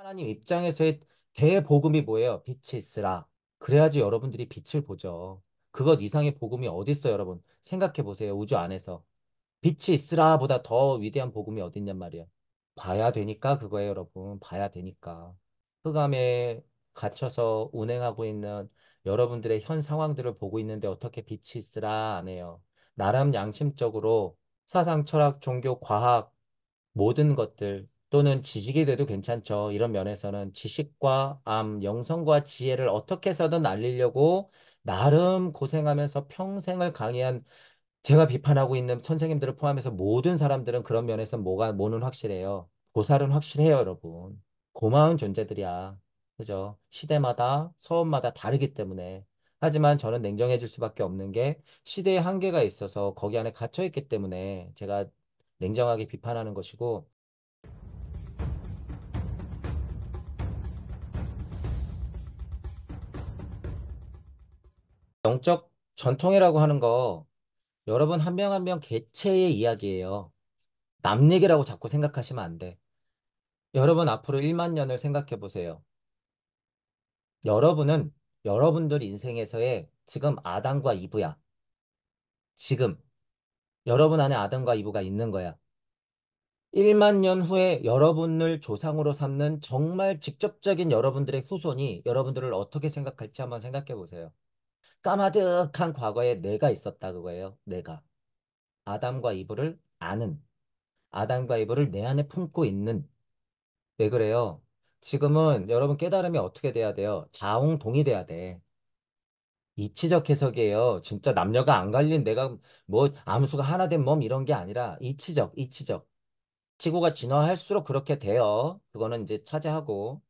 하나님 입장에서의 대복음이 뭐예요? 빛이 있으라. 그래야지 여러분들이 빛을 보죠. 그것 이상의 복음이 어디 있어요, 여러분? 생각해 보세요. 우주 안에서. 빛이 있으라보다 더 위대한 복음이 어디 있냔 말이에요. 봐야 되니까 그거예요, 여러분. 봐야 되니까. 흑암에 갇혀서 운행하고 있는 여러분들의 현 상황들을 보고 있는데 어떻게 빛이 있으라 안 해요. 나름 양심적으로 사상, 철학, 종교, 과학 모든 것들 또는 지식이 돼도 괜찮죠. 이런 면에서는 지식과 암, 영성과 지혜를 어떻게 해서든 알리려고 나름 고생하면서 평생을 강의한 제가 비판하고 있는 선생님들을 포함해서 모든 사람들은 그런 면에서 뭐가 뭐는 확실해요. 보살은 확실해요, 여러분. 고마운 존재들이야. 그죠? 시대마다 서원마다 다르기 때문에 하지만 저는 냉정해질 수밖에 없는 게 시대의 한계가 있어서 거기 안에 갇혀 있기 때문에 제가 냉정하게 비판하는 것이고 영적 전통이라고 하는 거 여러분 한 명 한 명 개체의 이야기예요. 남 얘기라고 자꾸 생각하시면 안 돼. 여러분 앞으로 1만 년을 생각해 보세요. 여러분은 여러분들 인생에서의 지금 아담과 이브야. 지금 여러분 안에 아담과 이브가 있는 거야. 1만 년 후에 여러분을 조상으로 삼는 정말 직접적인 여러분들의 후손이 여러분들을 어떻게 생각할지 한번 생각해 보세요. 까마득한 과거에 내가 있었다 그거예요. 내가. 아담과 이브를 아는. 아담과 이브를 내 안에 품고 있는. 왜 그래요? 지금은 여러분 깨달음이 어떻게 돼야 돼요? 자홍동이 돼야 돼. 이치적 해석이에요. 진짜 남녀가 안 갈린 내가 뭐 암수가 하나 된 몸 이런 게 아니라 이치적, 이치적. 지구가 진화할수록 그렇게 돼요. 그거는 이제 차지하고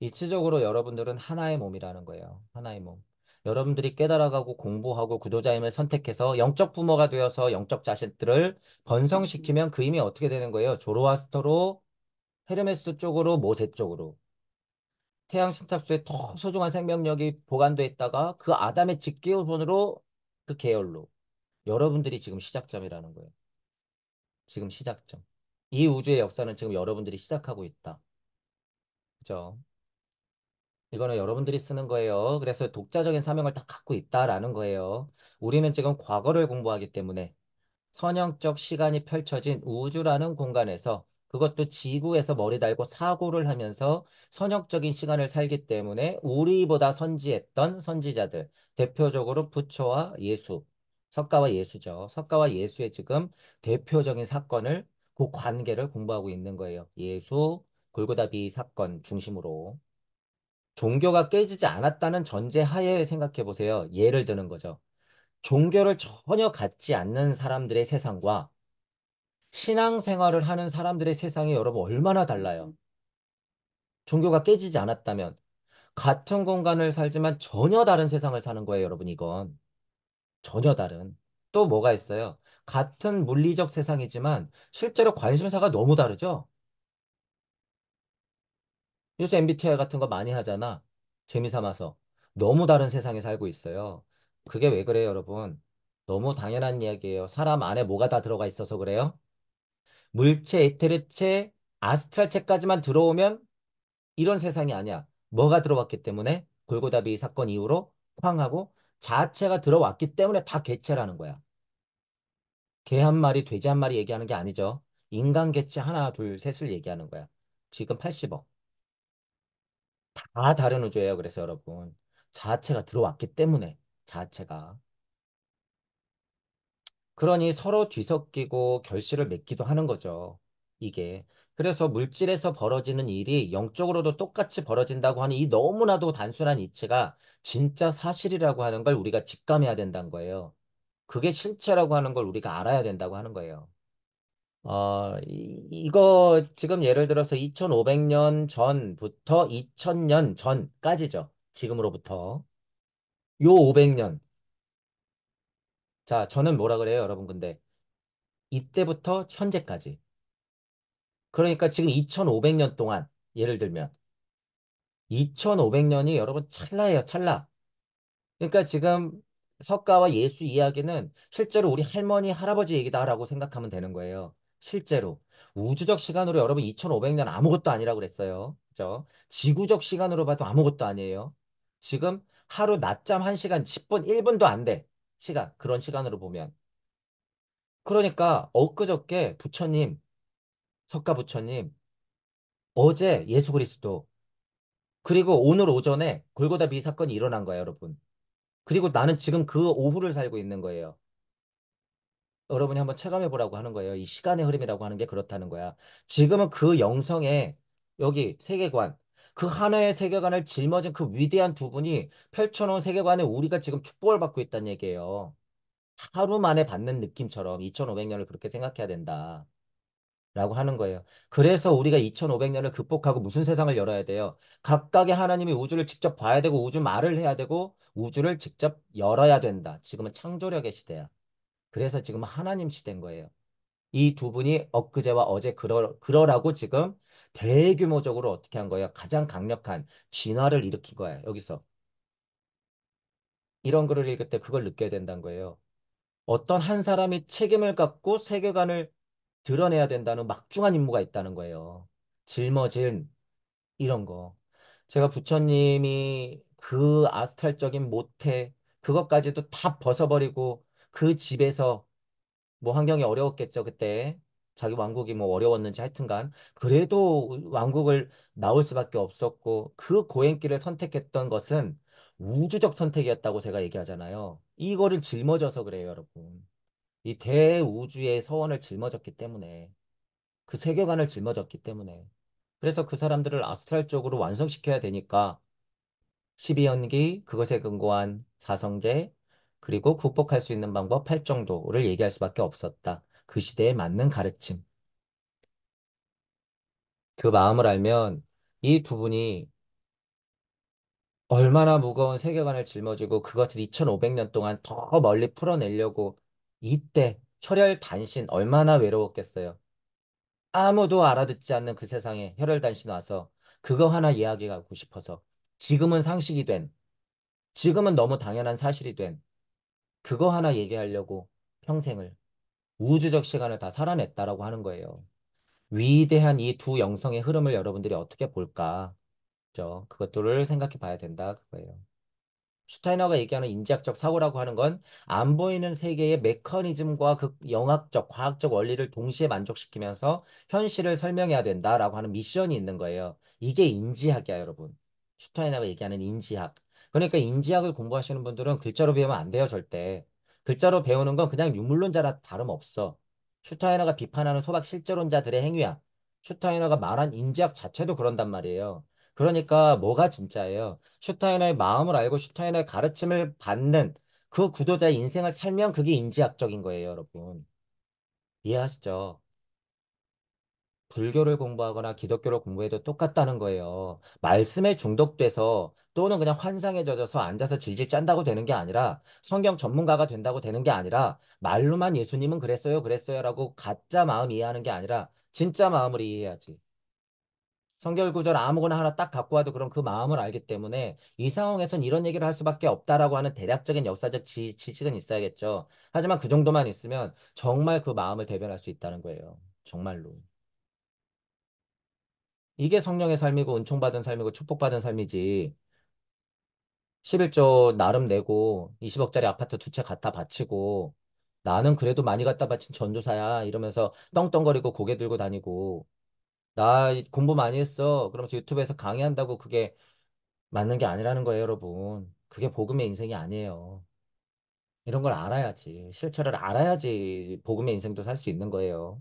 이치적으로 여러분들은 하나의 몸이라는 거예요. 하나의 몸. 여러분들이 깨달아가고 공부하고 구도자임을 선택해서 영적 부모가 되어서 영적 자식들을 번성시키면 그 힘이 어떻게 되는 거예요? 조로아스터로 헤르메스 쪽으로 모세 쪽으로 태양 신탁수의더 소중한 생명력이 보관되어 있다가 그 아담의 직계손으로 그 계열로 여러분들이 지금 시작점이라는 거예요. 지금 시작점. 이 우주의 역사는 지금 여러분들이 시작하고 있다. 그죠? 이거는 여러분들이 쓰는 거예요. 그래서 독자적인 사명을 딱 갖고 있다라는 거예요. 우리는 지금 과거를 공부하기 때문에 선형적 시간이 펼쳐진 우주라는 공간에서 그것도 지구에서 머리 달고 사고를 하면서 선형적인 시간을 살기 때문에 우리보다 선지했던 선지자들, 대표적으로 부처와 예수, 석가와 예수죠. 석가와 예수의 지금 대표적인 사건을 그 관계를 공부하고 있는 거예요. 예수, 골고다비 사건 중심으로. 종교가 깨지지 않았다는 전제 하에 생각해 보세요. 예를 드는 거죠. 종교를 전혀 갖지 않는 사람들의 세상과 신앙생활을 하는 사람들의 세상이 여러분 얼마나 달라요. 종교가 깨지지 않았다면 같은 공간을 살지만 전혀 다른 세상을 사는 거예요, 여러분 이건. 전혀 다른. 또 뭐가 있어요? 같은 물리적 세상이지만 실제로 관심사가 너무 다르죠? 요새 MBTI 같은 거 많이 하잖아. 재미 삼아서. 너무 다른 세상에 살고 있어요. 그게 왜 그래요, 여러분? 너무 당연한 이야기예요. 사람 안에 뭐가 다 들어가 있어서 그래요? 물체, 에테르체, 아스트랄체까지만 들어오면 이런 세상이 아니야. 뭐가 들어왔기 때문에 골고다비 사건 이후로 쾅 하고 자아체가 들어왔기 때문에 다 개체라는 거야. 개 한 마리, 돼지 한 마리 얘기하는 게 아니죠. 인간 개체 하나, 둘, 셋을 얘기하는 거야. 지금 80억. 다 다른 우주예요. 그래서 여러분 자아체가 들어왔기 때문에 자아체가 그러니 서로 뒤섞이고 결실을 맺기도 하는 거죠. 이게 그래서 물질에서 벌어지는 일이 영적으로도 똑같이 벌어진다고 하는 이 너무나도 단순한 이치가 진짜 사실이라고 하는 걸 우리가 직감해야 된다는 거예요. 그게 실체라고 하는 걸 우리가 알아야 된다고 하는 거예요. 어, 이- 거 지금 예를 들어서 2500년 전부터 2000년 전까지죠. 지금으로부터. 요 500년. 자, 저는 뭐라 그래요, 여러분? 근데 이때부터 현재까지. 그러니까 지금 2500년 동안 예를 들면 2500년이 여러분 찰나예요, 찰나. 그러니까 지금 석가와 예수 이야기는 실제로 우리 할머니, 할아버지 얘기다라고 생각하면 되는 거예요. 실제로 우주적 시간으로 여러분 2500년 아무것도 아니라고 그랬어요. 그죠? 지구적 시간으로 봐도 아무것도 아니에요. 지금 하루 낮잠 1시간 10분 1분도 안 돼. 시간 그런 시간으로 보면 그러니까 엊그저께 부처님 석가 부처님 어제 예수 그리스도 그리고 오늘 오전에 골고다 미사건이 일어난 거예요, 여러분. 그리고 나는 지금 그 오후를 살고 있는 거예요. 여러분이 한번 체감해 보라고 하는 거예요. 이 시간의 흐름이라고 하는 게 그렇다는 거야. 지금은 그영성에 여기 세계관, 그 하나의 세계관을 짊어진 그 위대한 두 분이 펼쳐놓은 세계관에 우리가 지금 축복을 받고 있다는 얘기예요. 하루 만에 받는 느낌처럼 2500년을 그렇게 생각해야 된다. 라고 하는 거예요. 그래서 우리가 2500년을 극복하고 무슨 세상을 열어야 돼요? 각각의 하나님이 우주를 직접 봐야 되고 우주 말을 해야 되고 우주를 직접 열어야 된다. 지금은 창조력의 시대야. 그래서 지금 하나님 시대인 거예요. 이 두 분이 엊그제와 어제 그러, 그러라고 지금 대규모적으로 어떻게 한 거예요? 가장 강력한 진화를 일으킨 거예요. 여기서. 이런 글을 읽을 때 그걸 느껴야 된다는 거예요. 어떤 한 사람이 책임을 갖고 세계관을 드러내야 된다는 막중한 임무가 있다는 거예요. 짊어진 이런 거. 제가 부처님이 그 아스탈적인 모태 그것까지도 다 벗어버리고 그 집에서 뭐 환경이 어려웠겠죠 그때 자기 왕국이 뭐 어려웠는지 하여튼간 그래도 왕국을 나올 수밖에 없었고 그 고행길을 선택했던 것은 우주적 선택이었다고 제가 얘기하잖아요. 이거를 짊어져서 그래요, 여러분. 이 대우주의 서원을 짊어졌기 때문에 그 세계관을 짊어졌기 때문에 그래서 그 사람들을 아스트랄쪽으로 완성시켜야 되니까 12연기 그것에 근거한 사성제 그리고 극복할 수 있는 방법 8정도를 얘기할 수밖에 없었다. 그 시대에 맞는 가르침. 그 마음을 알면 이 두 분이 얼마나 무거운 세계관을 짊어지고 그것을 2500년 동안 더 멀리 풀어내려고 이때 혈혈 단신 얼마나 외로웠겠어요. 아무도 알아듣지 않는 그 세상에 혈혈 단신 와서 그거 하나 이야기하고 싶어서 지금은 상식이 된 지금은 너무 당연한 사실이 된 그거 하나 얘기하려고 평생을 우주적 시간을 다 살아냈다라고 하는 거예요. 위대한 이 두 영성의 흐름을 여러분들이 어떻게 볼까? 그죠? 그것들을 생각해 봐야 된다 그거예요. 슈타이너가 얘기하는 인지학적 사고라고 하는 건 안 보이는 세계의 메커니즘과 그 영학적, 과학적 원리를 동시에 만족시키면서 현실을 설명해야 된다라고 하는 미션이 있는 거예요. 이게 인지학이야, 여러분. 슈타이너가 얘기하는 인지학. 그러니까 인지학을 공부하시는 분들은 글자로 배우면 안 돼요, 절대. 글자로 배우는 건 그냥 유물론자라 다름없어. 슈타이너가 비판하는 소박 실제론자들의 행위야. 슈타이너가 말한 인지학 자체도 그런단 말이에요. 그러니까 뭐가 진짜예요? 슈타이너의 마음을 알고 슈타이너의 가르침을 받는 그 구도자의 인생을 살면 그게 인지학적인 거예요, 여러분. 이해하시죠? 불교를 공부하거나 기독교를 공부해도 똑같다는 거예요. 말씀에 중독돼서 또는 그냥 환상에 젖어서 앉아서 질질 짠다고 되는 게 아니라 성경 전문가가 된다고 되는 게 아니라 말로만 예수님은 그랬어요, 그랬어요라고 가짜 마음 이해하는 게 아니라 진짜 마음을 이해해야지. 성결 구절 아무거나 하나 딱 갖고 와도 그럼 그 마음을 알기 때문에 이 상황에선 이런 얘기를 할 수밖에 없다라고 하는 대략적인 역사적 지, 지식은 있어야겠죠. 하지만 그 정도만 있으면 정말 그 마음을 대변할 수 있다는 거예요. 정말로. 이게 성령의 삶이고 은총받은 삶이고 축복받은 삶이지. 11조 나름 내고 20억짜리 아파트 두 채 갖다 바치고 나는 그래도 많이 갖다 바친 전도사야 이러면서 떵떵거리고 고개 들고 다니고 나 공부 많이 했어 그러면서 유튜브에서 강의한다고 그게 맞는 게 아니라는 거예요 여러분 그게 복음의 인생이 아니에요 이런 걸 알아야지 실체를 알아야지 복음의 인생도 살 수 있는 거예요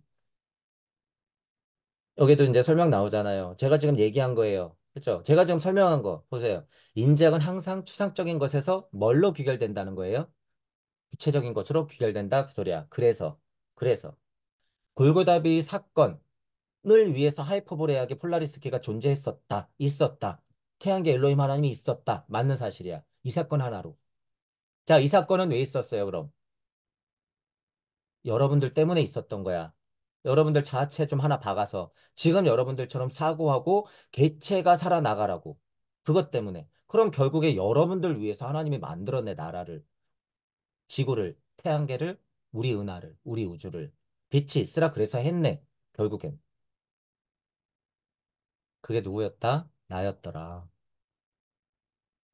여기도 이제 설명 나오잖아요. 제가 지금 얘기한 거예요. 그렇죠? 제가 지금 설명한 거 보세요. 인학은 항상 추상적인 것에서 뭘로 귀결된다는 거예요? 구체적인 것으로 귀결된다 그 소리야. 그래서 그래서 골고다비 사건을 위해서 하이퍼보레아게 폴라리스키가 존재했었다. 있었다. 태양계 엘로힘 하나님이 있었다. 맞는 사실이야. 이 사건 하나로. 자, 이 사건은 왜 있었어요, 그럼? 여러분들 때문에 있었던 거야. 여러분들 자체 좀 하나 박아서 지금 여러분들처럼 사고하고 개체가 살아나가라고 그것 때문에 그럼 결국에 여러분들 위해서 하나님이 만들어낸 나라를 지구를 태양계를 우리 은하를 우리 우주를 빛이 있으라 그래서 했네 결국엔 그게 누구였다? 나였더라.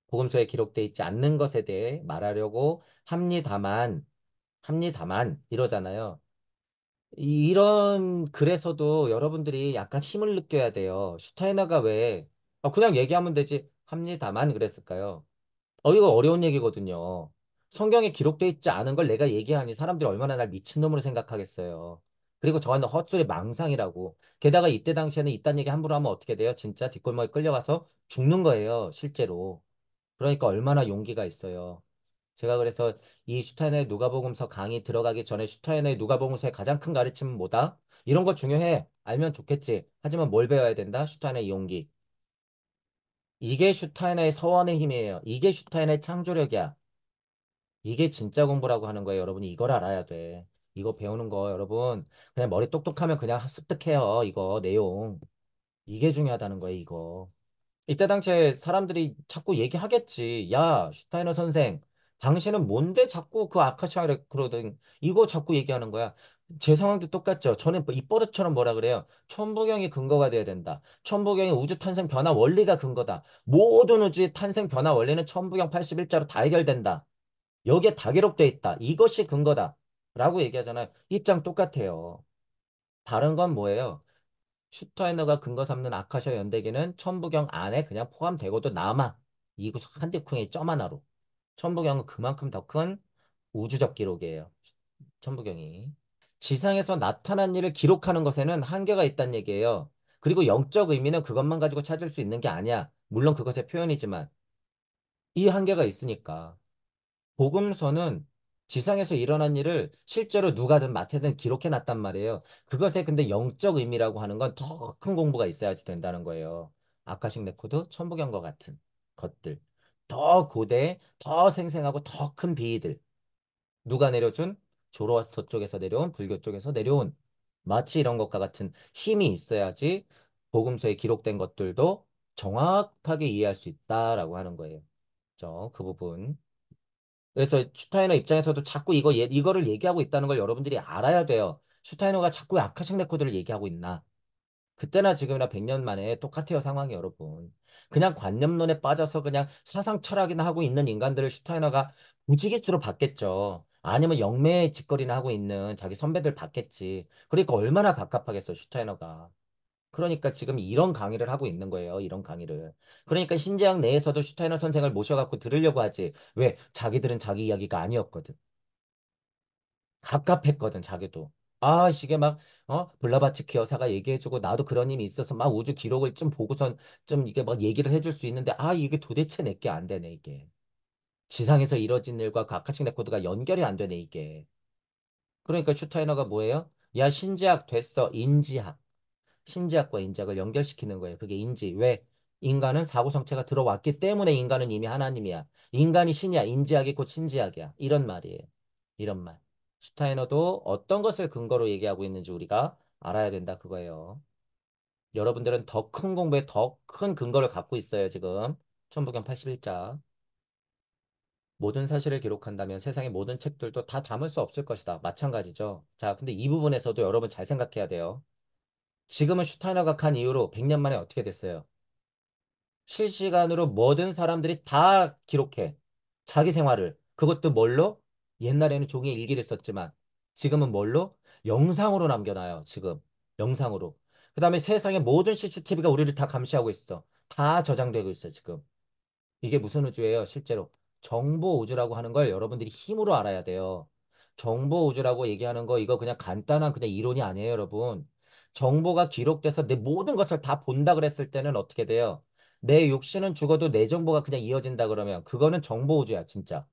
보금소에 기록돼 있지 않는 것에 대해 말하려고 합니다만 합니다만 이러잖아요. 이- 런 글에서도 여러분들이 약간 힘을 느껴야 돼요. 슈타이너가 왜 어, 그냥 얘기하면 되지 합니다만 그랬을까요? 어, 이거 어려운 얘기거든요. 성경에 기록되어 있지 않은 걸 내가 얘기하니 사람들이 얼마나 날 미친놈으로 생각하겠어요. 그리고 저한테 헛소리 망상이라고. 게다가 이때 당시에는 이딴 얘기 함부로 하면 어떻게 돼요? 진짜 뒷골목에 끌려가서 죽는 거예요, 실제로. 그러니까 얼마나 용기가 있어요. 제가 그래서 이 슈타인의 누가복음서 강의 들어가기 전에 슈타인의 누가복음서의 가장 큰 가르침은 뭐다? 이런 거 중요해. 알면 좋겠지. 하지만 뭘 배워야 된다? 슈타인의 용기. 이게 슈타인의 서원의 힘이에요. 이게 슈타인의 창조력이야. 이게 진짜 공부라고 하는 거예요. 여러분이 이걸 알아야 돼. 이거 배우는 거 여러분 그냥 머리 똑똑하면 그냥 습득해요. 이거 내용. 이게 중요하다는 거예요. 이거. 이때 당시에 사람들이 자꾸 얘기하겠지. 야 슈타이너 선생 당신은 뭔데 자꾸 그 아카시아를 그러든 이거 자꾸 얘기하는 거야. 제 상황도 똑같죠. 저는 이 버릇처럼 뭐라 그래요. 천부경이 근거가 돼야 된다. 천부경이 우주 탄생 변화 원리가 근거다. 모든 우주의 탄생 변화 원리는 천부경 81자로 다 해결된다. 여기에 다 기록돼 있다. 이것이 근거다. 라고 얘기하잖아요. 입장 똑같아요. 다른 건 뭐예요? 슈타이너가 근거 삼는 아카시아 연대기는 천부경 안에 그냥 포함되고도 남아. 이곳 한대쿵의 점 하나로. 천부경은 그만큼 더 큰 우주적 기록이에요. 천부경이. 지상에서 나타난 일을 기록하는 것에는 한계가 있다는 얘기예요. 그리고 영적 의미는 그것만 가지고 찾을 수 있는 게 아니야. 물론 그것의 표현이지만 이 한계가 있으니까 복음서는 지상에서 일어난 일을 실제로 누가든 마태든 기록해 놨단 말이에요. 그것에 근데 영적 의미라고 하는 건 더 큰 공부가 있어야지 된다는 거예요. 아카식 레코드, 천부경과 같은 것들. 더 고대, 더 생생하고 더 큰 비위들. 누가 내려준? 조로아스터 쪽에서 내려온, 불교 쪽에서 내려온. 마치 이런 것과 같은 힘이 있어야지 복음서에 기록된 것들도 정확하게 이해할 수 있다라고 하는 거예요. 그그 부분. 그래서 슈타이너 입장에서도 자꾸 이거, 예, 이거를 얘기하고 있다는 걸 여러분들이 알아야 돼요. 슈타이너가 자꾸 아카식 레코드를 얘기하고 있나. 그때나 지금이나 100년 만에 똑같아요 상황이 여러분. 그냥 관념론에 빠져서 그냥 사상 철학이나 하고 있는 인간들을 슈타이너가 무지개수로 봤겠죠. 아니면 영매의 짓거리나 하고 있는 자기 선배들 봤겠지. 그러니까 얼마나 갑갑하겠어 슈타이너가. 그러니까 지금 이런 강의를 하고 있는 거예요. 이런 강의를. 그러니까 신재학 내에서도 슈타이너 선생을 모셔갖고 들으려고 하지. 왜? 자기들은 자기 이야기가 아니었거든. 갑갑했거든 자기도. 아, 이게 막, 어, 블라바츠키 여사가 얘기해주고, 나도 그런 힘이 있어서 막 우주 기록을 좀 보고선 좀 이게 막 얘기를 해줄 수 있는데, 아, 이게 도대체 내게 안 되네, 이게. 지상에서 이뤄진 일과 가카칭 레코드가 연결이 안 되네, 이게. 그러니까 슈타이너가 뭐예요? 야, 신지학 됐어. 인지학. 신지학과 인지학을 연결시키는 거예요. 그게 인지. 왜? 인간은 사고성체가 들어왔기 때문에 인간은 이미 하나님이야. 인간이 신이야. 인지학이 곧 신지학이야. 이런 말이에요. 이런 말. 슈타이너도 어떤 것을 근거로 얘기하고 있는지 우리가 알아야 된다 그거예요. 여러분들은 더 큰 공부에 더 큰 근거를 갖고 있어요 지금. 천부경 81자. 모든 사실을 기록한다면 세상의 모든 책들도 다 담을 수 없을 것이다. 마찬가지죠. 자, 근데 이 부분에서도 여러분 잘 생각해야 돼요. 지금은 슈타이너가 간 이후로 100년 만에 어떻게 됐어요? 실시간으로 모든 사람들이 다 기록해. 자기 생활을. 그것도 뭘로? 옛날에는 종이에 일기를 썼지만 지금은 뭘로? 영상으로 남겨놔요. 지금 영상으로. 그 다음에 세상의 모든 CCTV가 우리를 다 감시하고 있어. 다 저장되고 있어 지금. 이게 무슨 우주예요 실제로. 정보 우주라고 하는 걸 여러분들이 힘으로 알아야 돼요. 정보 우주라고 얘기하는 거 이거 그냥 간단한 그냥 이론이 아니에요 여러분. 정보가 기록돼서 내 모든 것을 다 본다 그랬을 때는 어떻게 돼요? 내 육신은 죽어도 내 정보가 그냥 이어진다 그러면 그거는 정보 우주야 진짜.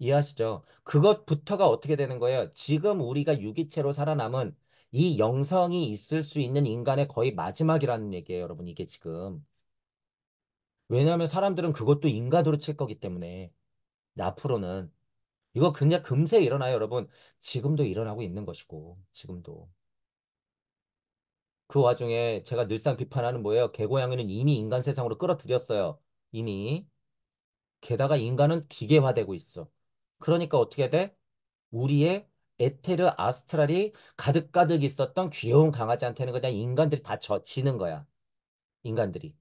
이해하시죠? 그것부터가 어떻게 되는 거예요? 지금 우리가 유기체로 살아남은 이 영성이 있을 수 있는 인간의 거의 마지막이라는 얘기예요, 여러분. 이게 지금. 왜냐하면 사람들은 그것도 인간으로칠 거기 때문에 앞으로는 이거 그냥 금세 일어나요, 여러분. 지금도 일어나고 있는 것이고, 지금도. 그 와중에 제가 늘상 비판하는 뭐예요? 개고양이는 이미 인간 세상으로 끌어들였어요. 이미. 게다가 인간은 기계화되고 있어. 그러니까 어떻게 돼? 우리의 에테르 아스트랄이 가득가득 있었던 귀여운 강아지한테는 그냥 인간들이 다 젖지는 거야. 인간들이.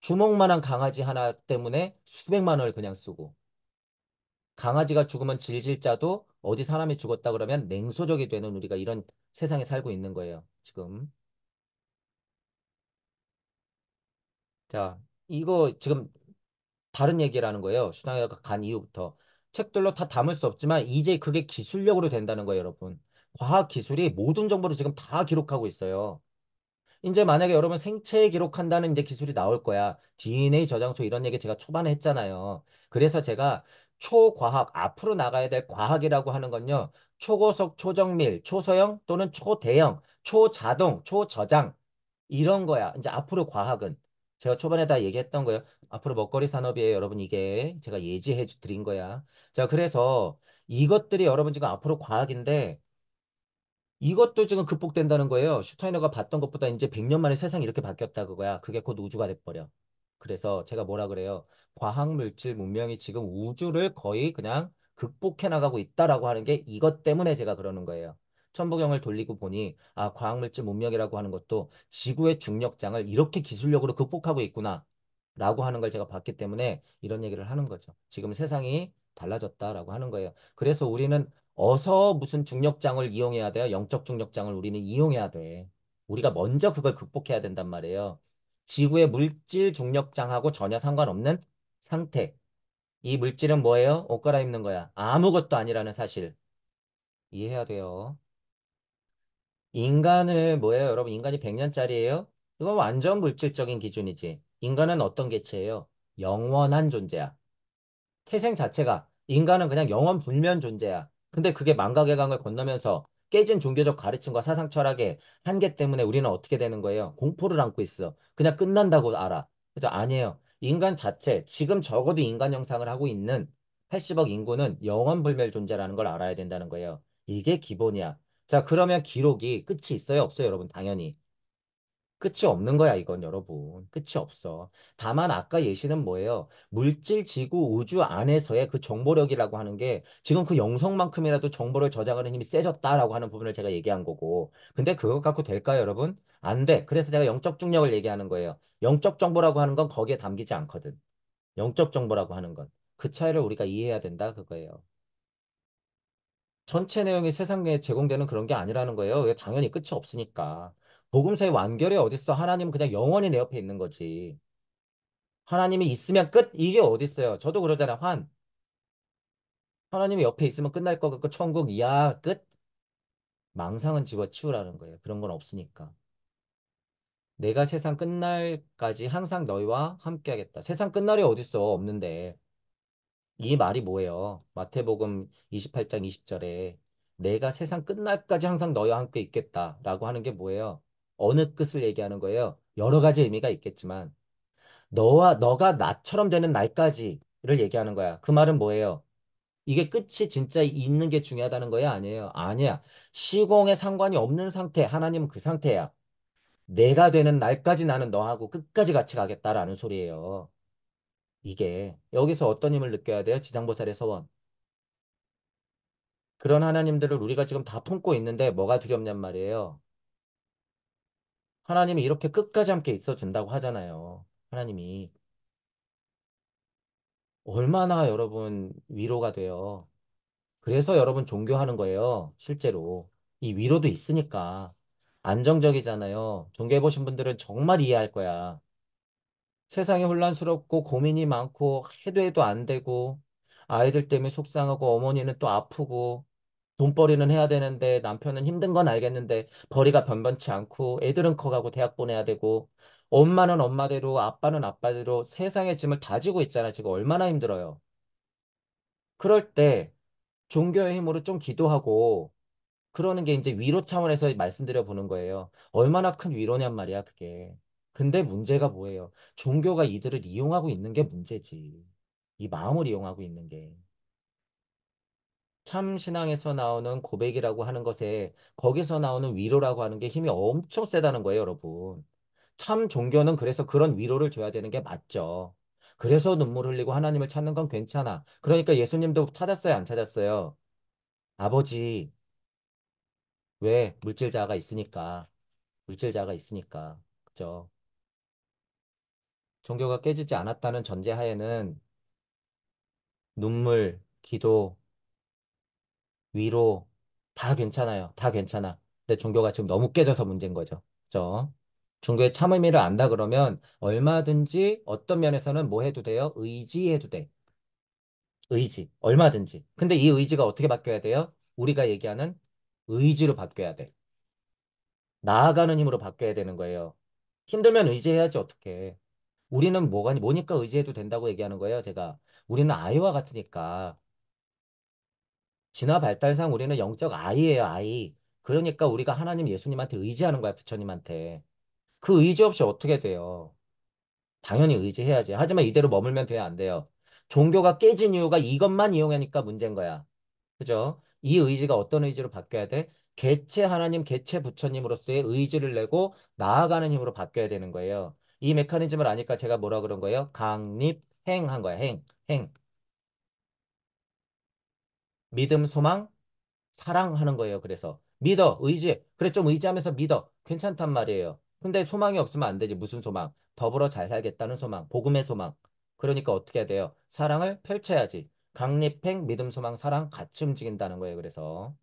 주먹만한 강아지 하나 때문에 수백만 원을 그냥 쓰고. 강아지가 죽으면 질질 짜도 어디 사람이 죽었다 그러면 냉소적이 되는 우리가 이런 세상에 살고 있는 거예요. 지금. 자, 이거 지금 다른 얘기라는 거예요. 신앙에 간 이후부터. 책들로 다 담을 수 없지만 이제 그게 기술력으로 된다는 거예요, 여러분. 과학 기술이 모든 정보를 지금 다 기록하고 있어요. 이제 만약에 여러분 생체에 기록한다는 이제 기술이 나올 거야. DNA 저장소 이런 얘기 제가 초반에 했잖아요. 그래서 제가 초과학, 앞으로 나가야 될 과학이라고 하는 건요. 초고속, 초정밀, 초소형 또는 초대형, 초자동, 초저장 이런 거야. 이제 앞으로 과학은. 제가 초반에 다 얘기했던 거예요. 앞으로 먹거리 산업이에요. 여러분 이게 제가 예지해 드린 거야. 자, 그래서 이것들이 여러분 지금 앞으로 과학인데 이것도 지금 극복된다는 거예요. 슈타이너가 봤던 것보다 이제 100년 만에 세상이 이렇게 바뀌었다 그거야. 그게 곧 우주가 돼버려. 그래서 제가 뭐라 그래요. 과학 물질 문명이 지금 우주를 거의 그냥 극복해 나가고 있다라고 하는 게 이것 때문에 제가 그러는 거예요. 천부경을 돌리고 보니 아 과학물질 문명이라고 하는 것도 지구의 중력장을 이렇게 기술력으로 극복하고 있구나 라고 하는 걸 제가 봤기 때문에 이런 얘기를 하는 거죠. 지금 세상이 달라졌다라고 하는 거예요. 그래서 우리는 어서 무슨 중력장을 이용해야 돼요. 영적 중력장을 우리는 이용해야 돼. 우리가 먼저 그걸 극복해야 된단 말이에요. 지구의 물질 중력장하고 전혀 상관없는 상태. 이 물질은 뭐예요? 옷 갈아입는 거야. 아무것도 아니라는 사실. 이해해야 돼요. 인간을 뭐예요, 여러분? 인간이 100년짜리예요? 이건 완전 물질적인 기준이지. 인간은 어떤 개체예요? 영원한 존재야. 태생 자체가 인간은 그냥 영원 불멸 존재야. 근데 그게 망각의 강을 건너면서 깨진 종교적 가르침과 사상 철학의 한계 때문에 우리는 어떻게 되는 거예요? 공포를 안고 있어. 그냥 끝난다고 알아. 그죠? 아니에요. 인간 자체, 지금 적어도 인간 형상을 하고 있는 80억 인구는 영원 불멸 존재라는 걸 알아야 된다는 거예요. 이게 기본이야. 자, 그러면 기록이 끝이 있어요? 없어요? 여러분, 당연히. 끝이 없는 거야, 이건 여러분. 끝이 없어. 다만 아까 예시는 뭐예요? 물질, 지구, 우주 안에서의 그 정보력이라고 하는 게 지금 그 영성만큼이라도 정보를 저장하는 힘이 세졌다라고 하는 부분을 제가 얘기한 거고. 근데 그것 갖고 될까요, 여러분? 안 돼. 그래서 제가 영적 중력을 얘기하는 거예요. 영적 정보라고 하는 건 거기에 담기지 않거든. 영적 정보라고 하는 건. 그 차이를 우리가 이해해야 된다, 그거예요. 전체 내용이 세상에 제공되는 그런 게 아니라는 거예요. 왜 당연히 끝이 없으니까. 복음서의 완결이 어딨어? 하나님은 그냥 영원히 내 옆에 있는 거지. 하나님이 있으면 끝? 이게 어딨어요? 저도 그러잖아요. 환. 하나님이 옆에 있으면 끝날 것 같고 천국 이야 끝? 망상은 집어치우라는 거예요. 그런 건 없으니까. 내가 세상 끝날까지 항상 너희와 함께하겠다. 세상 끝날이 어딨어? 없는데. 이 말이 뭐예요? 마태복음 28장 20절에 내가 세상 끝날까지 항상 너희와 함께 있겠다라고 하는 게 뭐예요? 어느 끝을 얘기하는 거예요? 여러 가지 의미가 있겠지만 너와 너가 나처럼 되는 날까지를 얘기하는 거야. 그 말은 뭐예요? 이게 끝이 진짜 있는 게 중요하다는 거야? 아니에요. 아니야. 시공에 상관이 없는 상태. 하나님은 그 상태야. 내가 되는 날까지 나는 너하고 끝까지 같이 가겠다라는 소리예요. 이게 여기서 어떤 힘을 느껴야 돼요? 지장보살의 서원. 그런 하나님들을 우리가 지금 다 품고 있는데 뭐가 두렵냔 말이에요. 하나님이 이렇게 끝까지 함께 있어준다고 하잖아요. 하나님이. 얼마나 여러분 위로가 돼요. 그래서 여러분 종교하는 거예요. 실제로. 이 위로도 있으니까. 안정적이잖아요. 종교해보신 분들은 정말 이해할 거야. 세상이 혼란스럽고 고민이 많고 해도 해도 안 되고 아이들 때문에 속상하고 어머니는 또 아프고 돈벌이는 해야 되는데 남편은 힘든 건 알겠는데 벌이가 변변치 않고 애들은 커가고 대학 보내야 되고 엄마는 엄마대로 아빠는 아빠대로 세상의 짐을 다 지고 있잖아. 지금 얼마나 힘들어요. 그럴 때 종교의 힘으로 좀 기도하고 그러는 게 이제 위로 차원에서 말씀드려 보는 거예요. 얼마나 큰 위로냔 말이야, 그게. 근데 문제가 뭐예요? 종교가 이들을 이용하고 있는 게 문제지. 이 마음을 이용하고 있는 게. 참 신앙에서 나오는 고백이라고 하는 것에 거기서 나오는 위로라고 하는 게 힘이 엄청 세다는 거예요, 여러분. 참 종교는 그래서 그런 위로를 줘야 되는 게 맞죠. 그래서 눈물 흘리고 하나님을 찾는 건 괜찮아. 그러니까 예수님도 찾았어요, 안 찾았어요? 아버지, 왜 물질 자가 있으니까 물질 자가 있으니까 그죠 종교가 깨지지 않았다는 전제하에는 눈물, 기도, 위로 다 괜찮아요. 다 괜찮아. 근데 종교가 지금 너무 깨져서 문제인 거죠. 그죠? 종교의 참 의미를 안다 그러면 얼마든지 어떤 면에서는 뭐 해도 돼요? 의지해도 돼. 의지. 얼마든지. 근데 이 의지가 어떻게 바뀌어야 돼요? 우리가 얘기하는 의지로 바뀌어야 돼. 나아가는 힘으로 바뀌어야 되는 거예요. 힘들면 의지해야지 어떻게. 우리는 뭐가 뭐니까 의지해도 된다고 얘기하는 거예요, 제가. 우리는 아이와 같으니까. 진화 발달상 우리는 영적 아이예요, 아이. 그러니까 우리가 하나님 예수님한테 의지하는 거야, 부처님한테. 그 의지 없이 어떻게 돼요? 당연히 의지해야지. 하지만 이대로 머물면 돼요안 돼요. 종교가 깨진 이유가 이것만 이용하니까 문제인 거야. 그죠? 이 의지가 어떤 의지로 바뀌어야 돼? 개체 하나님, 개체 부처님으로서의 의지를 내고 나아가는 힘으로 바뀌어야 되는 거예요. 이 메커니즘을 아니까 제가 뭐라 그런 거예요? 강립행 한 거야. 행, 행. 믿음, 소망, 사랑하는 거예요. 그래서 믿어, 의지. 그래, 좀 의지하면서 믿어. 괜찮단 말이에요. 근데 소망이 없으면 안 되지. 무슨 소망? 더불어 잘 살겠다는 소망, 복음의 소망. 그러니까 어떻게 해야 돼요? 사랑을 펼쳐야지. 강립행, 믿음, 소망, 사랑 같이 움직인다는 거예요. 그래서.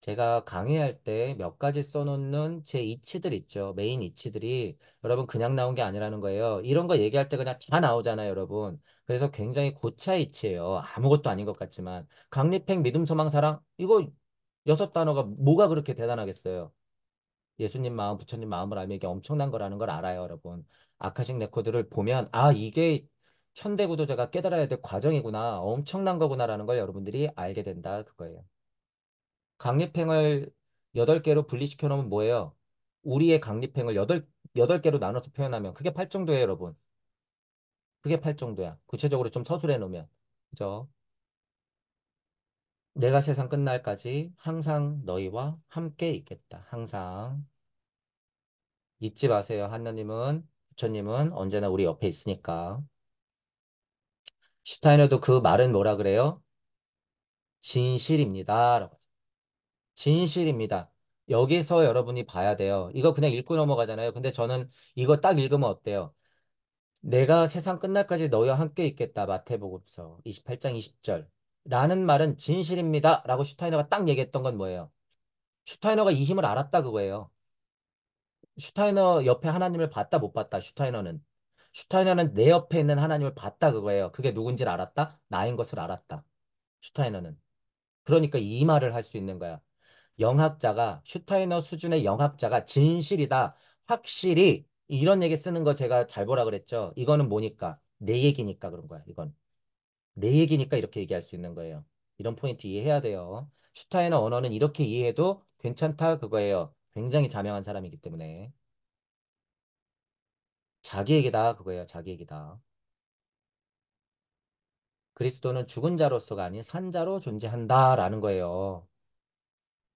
제가 강의할 때 몇 가지 써놓는 제 이치들 있죠. 메인 이치들이 여러분 그냥 나온 게 아니라는 거예요. 이런 거 얘기할 때 그냥 다 나오잖아요, 여러분. 그래서 굉장히 고차 이치예요. 아무것도 아닌 것 같지만 강립행 믿음 소망 사랑 이거 여섯 단어가 뭐가 그렇게 대단하겠어요. 예수님 마음, 부처님 마음을 알면 이게 엄청난 거라는 걸 알아요, 여러분. 아카식 레코드를 보면 아 이게 현대 구도자가 깨달아야 될 과정이구나, 엄청난 거구나라는 걸 여러분들이 알게 된다 그거예요. 강립행을 8 개로 분리시켜 놓으면 뭐예요? 우리의 강립행을 8, 덟 개로 나눠서 표현하면 그게 8 정도예요, 여러분. 그게 8 정도야. 구체적으로 좀 서술해 놓으면. 그죠? 내가 세상 끝날까지 항상 너희와 함께 있겠다. 항상. 잊지 마세요. 하느님은 부처님은 언제나 우리 옆에 있으니까. 슈타이너도 그 말은 뭐라 그래요? 진실입니다. 라고. 진실입니다. 여기서 여러분이 봐야 돼요. 이거 그냥 읽고 넘어가잖아요. 근데 저는 이거 딱 읽으면 어때요? 내가 세상 끝날까지 너희와 함께 있겠다. 마태복음서 28장 20절. 라는 말은 진실입니다. 라고 슈타이너가 딱 얘기했던 건 뭐예요? 슈타이너가 이 힘을 알았다 그거예요. 슈타이너 옆에 하나님을 봤다 못 봤다 슈타이너는. 슈타이너는 내 옆에 있는 하나님을 봤다 그거예요. 그게 누군지를 알았다? 나인 것을 알았다. 슈타이너는. 그러니까 이 말을 할 수 있는 거야. 영학자가 슈타이너 수준의 영학자가 진실이다. 확실히 이런 얘기 쓰는 거 제가 잘 보라 그랬죠. 이거는 뭐니까 내 얘기니까 그런 거야. 이건 내 얘기니까 이렇게 얘기할 수 있는 거예요. 이런 포인트 이해해야 돼요. 슈타이너 언어는 이렇게 이해해도 괜찮다 그거예요. 굉장히 자명한 사람이기 때문에 자기 얘기다 그거예요. 자기 얘기다. 그리스도는 죽은 자로서가 아닌 산자로 존재한다라는 거예요.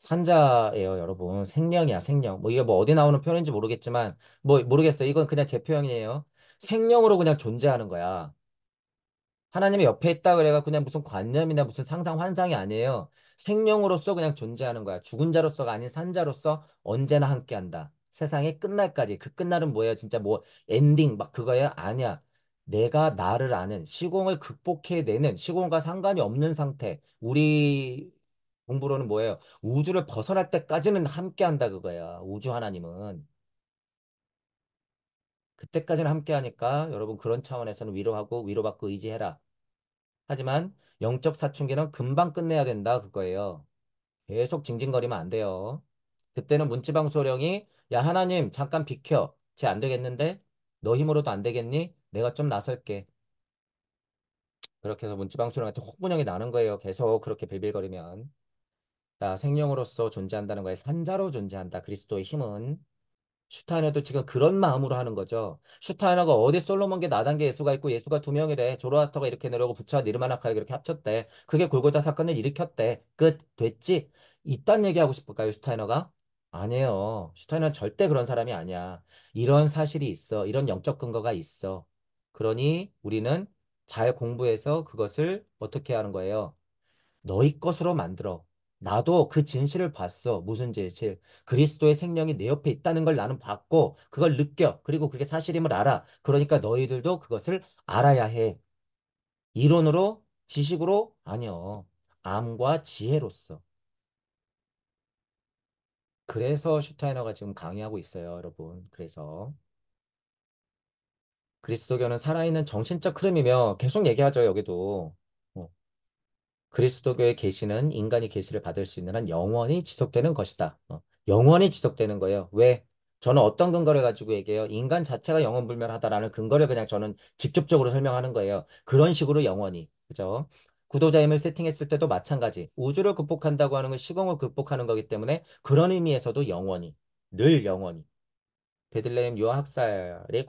산자예요, 여러분. 생명이야, 생명. 뭐 이게 뭐 어디 나오는 표현인지 모르겠지만 뭐 모르겠어요. 이건 그냥 제 표현이에요. 생명으로 그냥 존재하는 거야. 하나님이 옆에 있다 그래가 그냥 무슨 관념이나 무슨 상상 환상이 아니에요. 생명으로서 그냥 존재하는 거야. 죽은 자로서가 아닌 산자로서 언제나 함께한다. 세상의 끝날까지. 그 끝날은 뭐예요? 진짜 뭐 엔딩 막 그거예요? 아니야. 내가 나를 아는 시공을 극복해내는 시공과 상관이 없는 상태. 우리 공부로는 뭐예요? 우주를 벗어날 때까지는 함께한다 그거요 우주 하나님은. 그때까지는 함께하니까 여러분 그런 차원에서는 위로하고 위로받고 의지해라. 하지만 영적 사춘기는 금방 끝내야 된다 그거예요. 계속 징징거리면 안 돼요. 그때는 문지방 소령이 야 하나님 잠깐 비켜. 쟤안 되겠는데? 너 힘으로도 안 되겠니? 내가 좀 나설게. 그렇게 해서 문지방 소령한테 혹분형이 나는 거예요. 계속 그렇게 빌빌거리면. 생명으로서 존재한다는 거에 산자로 존재한다. 그리스도의 힘은 슈타이너도 지금 그런 마음으로 하는 거죠. 슈타이너가 어디 솔로몬계 나단계 예수가 있고 예수가 두 명이래. 조로아터가 이렇게 내려오고 부처와 니르마나카가 이렇게 합쳤대. 그게 골고다 사건을 일으켰대. 끝 됐지? 이딴 얘기하고 싶을까요 슈타이너가? 아니에요. 슈타이너는 절대 그런 사람이 아니야. 이런 사실이 있어. 이런 영적 근거가 있어. 그러니 우리는 잘 공부해서 그것을 어떻게 하는 거예요? 너희 것으로 만들어. 나도 그 진실을 봤어. 무슨 진실? 그리스도의 생명이 내 옆에 있다는 걸 나는 봤고 그걸 느껴. 그리고 그게 사실임을 알아. 그러니까 너희들도 그것을 알아야 해. 이론으로 지식으로 아니요. 암과 지혜로서. 그래서 슈타이너가 지금 강의하고 있어요, 여러분. 그래서 그리스도교는 살아있는 정신적 흐름이며 계속 얘기하죠, 여기도. 그리스도교의 계시는 인간이 계시를 받을 수 있는 한 영원히 지속되는 것이다. 어, 영원히 지속되는 거예요. 왜? 저는 어떤 근거를 가지고 얘기해요? 인간 자체가 영원 불멸하다라는 근거를 그냥 저는 직접적으로 설명하는 거예요. 그런 식으로 영원히. 그죠? 구도자임을 세팅했을 때도 마찬가지. 우주를 극복한다고 하는 건 시공을 극복하는 거기 때문에 그런 의미에서도 영원히, 늘 영원히. 베들레헴 유아학살에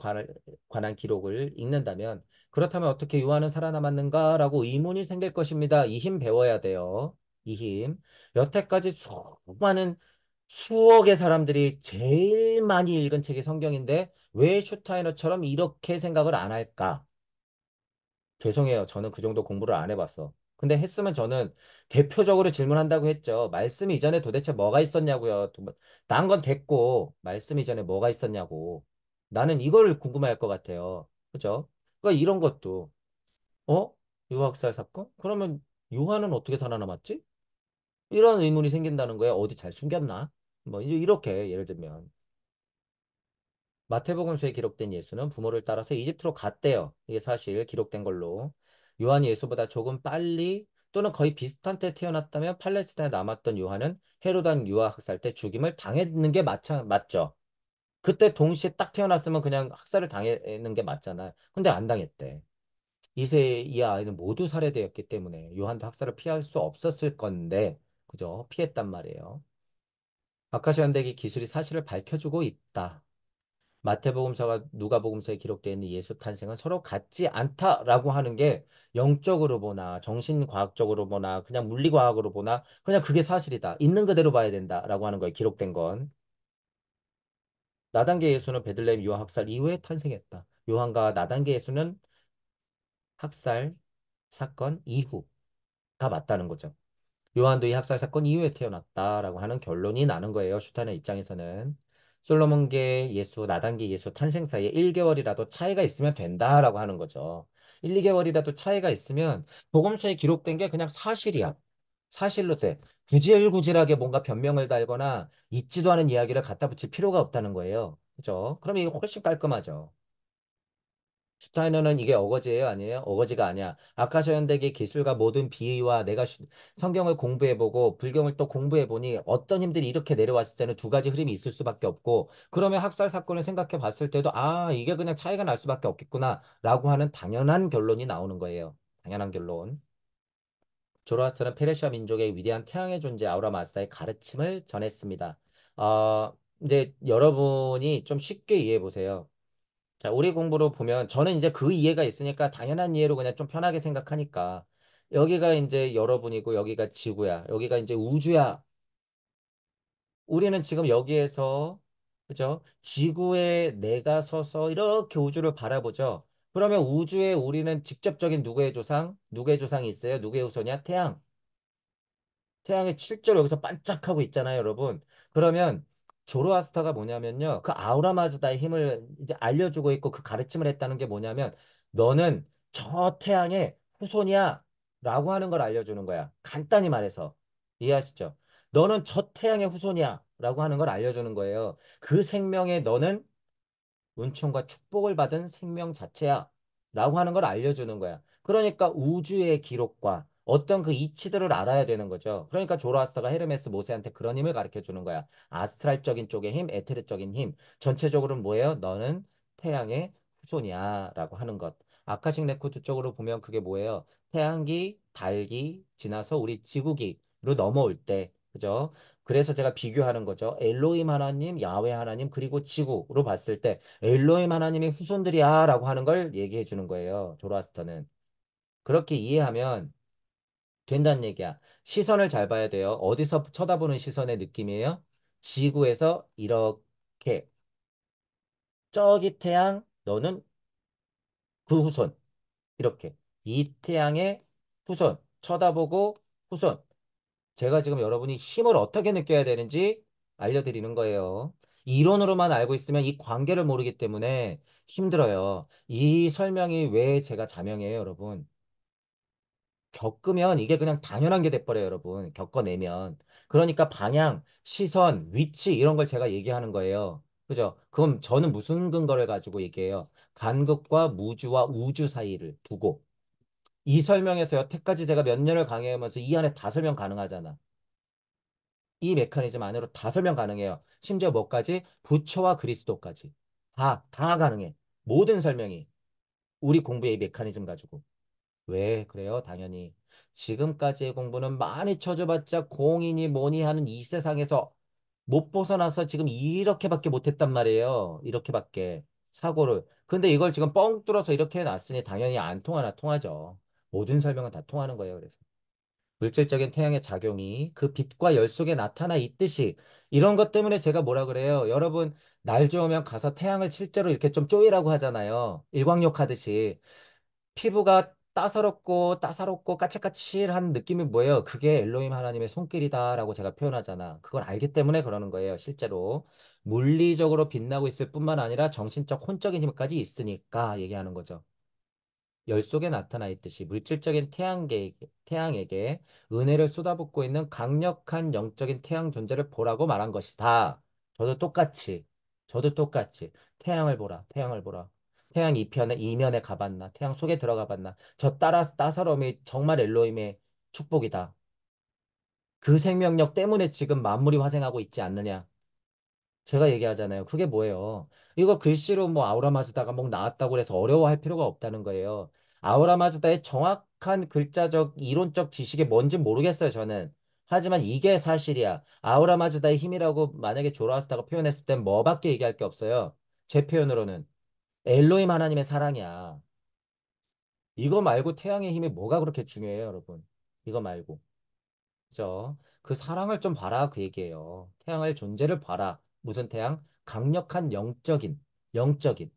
관한 기록을 읽는다면 그렇다면 어떻게 유아는 살아남았는가라고 의문이 생길 것입니다. 이 힘 배워야 돼요. 이 힘. 여태까지 수많은 수억의 사람들이 제일 많이 읽은 책이 성경인데 왜 슈타이너처럼 이렇게 생각을 안 할까? 죄송해요. 저는 그 정도 공부를 안 해봤어. 근데 했으면 저는 대표적으로 질문한다고 했죠. 말씀 이전에 도대체 뭐가 있었냐고요. 난 건 됐고 말씀 이전에 뭐가 있었냐고. 나는 이걸 궁금해할 것 같아요. 그죠? 그러니까 이런 것도 어? 유학살 사건? 그러면 유한은 어떻게 살아남았지? 이런 의문이 생긴다는 거야. 어디 잘 숨겼나? 뭐 이렇게 예를 들면 마태복음서에 기록된 예수는 부모를 따라서 이집트로 갔대요. 이게 사실 기록된 걸로 요한이 예수보다 조금 빨리 또는 거의 비슷한 때 태어났다면 팔레스타인에 남았던 요한은 헤로단 유 학살 때 죽임을 당했는 게 맞죠. 그때 동시에 딱 태어났으면 그냥 학살을 당했는게 맞잖아요. 근데 안 당했대. 2세 이 아이는 모두 살해되었기 때문에 요한도 학살을 피할 수 없었을 건데 그죠? 피했단 말이에요. 아카시아 대기 기술이 사실을 밝혀주고 있다. 마태복음서가 누가복음서에 기록되어 있는 예수 탄생은 서로 같지 않다라고 하는 게 영적으로 보나 정신과학적으로 보나 그냥 물리과학으로 보나 그냥 그게 사실이다. 있는 그대로 봐야 된다라고 하는 거예요. 기록된 건. 나단계 예수는 베들레헴 요한 학살 이후에 탄생했다. 요한과 나단계 예수는 학살 사건 이후가 맞다는 거죠. 요한도 이 학살 사건 이후에 태어났다라고 하는 결론이 나는 거예요. 슈타의 입장에서는. 솔로몬계 예수, 나단계 예수 탄생 사이에 1개월이라도 차이가 있으면 된다라고 하는 거죠. 1, 2개월이라도 차이가 있으면 보검서에 기록된 게 그냥 사실이야. 사실로 돼. 구질구질하게 뭔가 변명을 달거나 있지도 않은 이야기를 갖다 붙일 필요가 없다는 거예요. 그죠? 그럼 이게 훨씬 깔끔하죠. 슈타이너는 이게 어거지예요? 아니에요? 어거지가 아니야. 아카시아 현대기 기술과 모든 비의와 내가 슈, 성경을 공부해보고 불경을 또 공부해보니 어떤 힘들이 이렇게 내려왔을 때는 두 가지 흐름이 있을 수밖에 없고 그러면 학살 사건을 생각해봤을 때도 아 이게 그냥 차이가 날 수밖에 없겠구나 라고 하는 당연한 결론이 나오는 거예요. 당연한 결론. 조로아스터는 페르시아 민족의 위대한 태양의 존재 아우라 마스다의 가르침을 전했습니다. 어, 이제 여러분이 좀 쉽게 이해해 보세요. 자, 우리 공부로 보면 저는 이제 그 이해가 있으니까 당연한 이해로 그냥 좀 편하게 생각하니까 여기가 이제 여러분이고 여기가 지구야. 여기가 이제 우주야. 우리는 지금 여기에서 그죠? 지구에 내가 서서 이렇게 우주를 바라보죠. 그러면 우주에 우리는 직접적인 누구의 조상? 누구의 조상이 있어요? 누구의 후손이야? 태양. 태양이 실제로 여기서 반짝하고 있잖아요, 여러분. 그러면 조로아스터가 뭐냐면요. 그 아우라 마즈다의 힘을 이제 알려주고 있고 그 가르침을 했다는 게 뭐냐면 너는 저 태양의 후손이야 라고 하는 걸 알려주는 거야. 간단히 말해서. 이해하시죠? 너는 저 태양의 후손이야 라고 하는 걸 알려주는 거예요. 그 생명의 너는 은총과 축복을 받은 생명 자체야 라고 하는 걸 알려주는 거야. 그러니까 우주의 기록과 어떤 그 이치들을 알아야 되는 거죠. 그러니까 조로아스터가 헤르메스 모세한테 그런 힘을 가르쳐 주는 거야. 아스트랄적인 쪽의 힘, 에테르적인 힘. 전체적으로는 뭐예요? 너는 태양의 후손이야 라고 하는 것. 아카식 레코드 쪽으로 보면 그게 뭐예요? 태양기, 달기 지나서 우리 지구기로 넘어올 때 그죠? 그래서 제가 비교하는 거죠. 엘로임 하나님, 야외 하나님, 그리고 지구로 봤을 때 엘로임 하나님의 후손들이야 라고 하는 걸 얘기해 주는 거예요. 조라스터는 그렇게 이해하면 된다는 얘기야. 시선을 잘 봐야 돼요. 어디서 쳐다보는 시선의 느낌이에요? 지구에서 이렇게 저기 태양, 너는 그 후손. 이렇게. 이 태양의 후손. 쳐다보고 후손. 제가 지금 여러분이 힘을 어떻게 느껴야 되는지 알려드리는 거예요. 이론으로만 알고 있으면 이 관계를 모르기 때문에 힘들어요. 이 설명이 왜 제가 자명해요, 여러분? 겪으면 이게 그냥 당연한 게 돼버려요, 여러분. 겪어내면. 그러니까 방향, 시선, 위치 이런 걸 제가 얘기하는 거예요. 그죠? 그럼 저는 무슨 근거를 가지고 얘기해요? 간극과 무주와 우주 사이를 두고 이 설명에서 여태까지 제가 몇 년을 강의하면서 이 안에 다 설명 가능하잖아. 이 메커니즘 안으로 다 설명 가능해요. 심지어 뭐까지? 부처와 그리스도까지. 다, 다 가능해. 모든 설명이. 우리 공부의 메커니즘 가지고. 왜 그래요? 당연히. 지금까지의 공부는 많이 쳐줘봤자 공인이 뭐니 하는 이 세상에서 못 벗어나서 지금 이렇게밖에 못했단 말이에요. 이렇게밖에. 사고를. 근데 이걸 지금 뻥 뚫어서 이렇게 해놨으니 당연히 안 통하나 통하죠. 모든 설명은 다 통하는 거예요. 그래서 물질적인 태양의 작용이 그 빛과 열 속에 나타나 있듯이 이런 것 때문에 제가 뭐라 그래요? 여러분 날 좋으면 가서 태양을 실제로 이렇게 좀 쪼이라고 하잖아요. 일광욕 하듯이 피부가 따사롭고 따사롭고 까칠까칠한 느낌이 뭐예요? 그게 엘로힘 하나님의 손길이다라고 제가 표현하잖아. 그걸 알기 때문에 그러는 거예요. 실제로 물리적으로 빛나고 있을 뿐만 아니라 정신적 혼적인 힘까지 있으니까 얘기하는 거죠. 열 속에 나타나 있듯이 물질적인 태양계, 에게 태양에게 은혜를 쏟아붓고 있는 강력한 영적인 태양 존재를 보라고 말한 것이다. 저도 똑같이, 저도 똑같이 태양을 보라, 태양을 보라. 태양 이편에 이면에 가봤나, 태양 속에 들어가 봤나. 저 따라 따사로움이 정말 엘로임의 축복이다. 그 생명력 때문에 지금 만물이 화생하고 있지 않느냐. 제가 얘기하잖아요. 그게 뭐예요? 이거 글씨로 뭐 아우라 마즈다가 뭐 나왔다고 해서 어려워할 필요가 없다는 거예요. 아우라 마즈다의 정확한 글자적 이론적 지식이 뭔지 모르겠어요, 저는. 하지만 이게 사실이야. 아우라 마즈다의 힘이라고 만약에 조로아스타가 표현했을 땐 뭐밖에 얘기할 게 없어요. 제 표현으로는 엘로힘 하나님의 사랑이야. 이거 말고 태양의 힘이 뭐가 그렇게 중요해요, 여러분? 이거 말고. 그죠? 그 사랑을 좀 봐라 그 얘기예요. 태양의 존재를 봐라. 무슨 태양? 강력한 영적인, 영적인.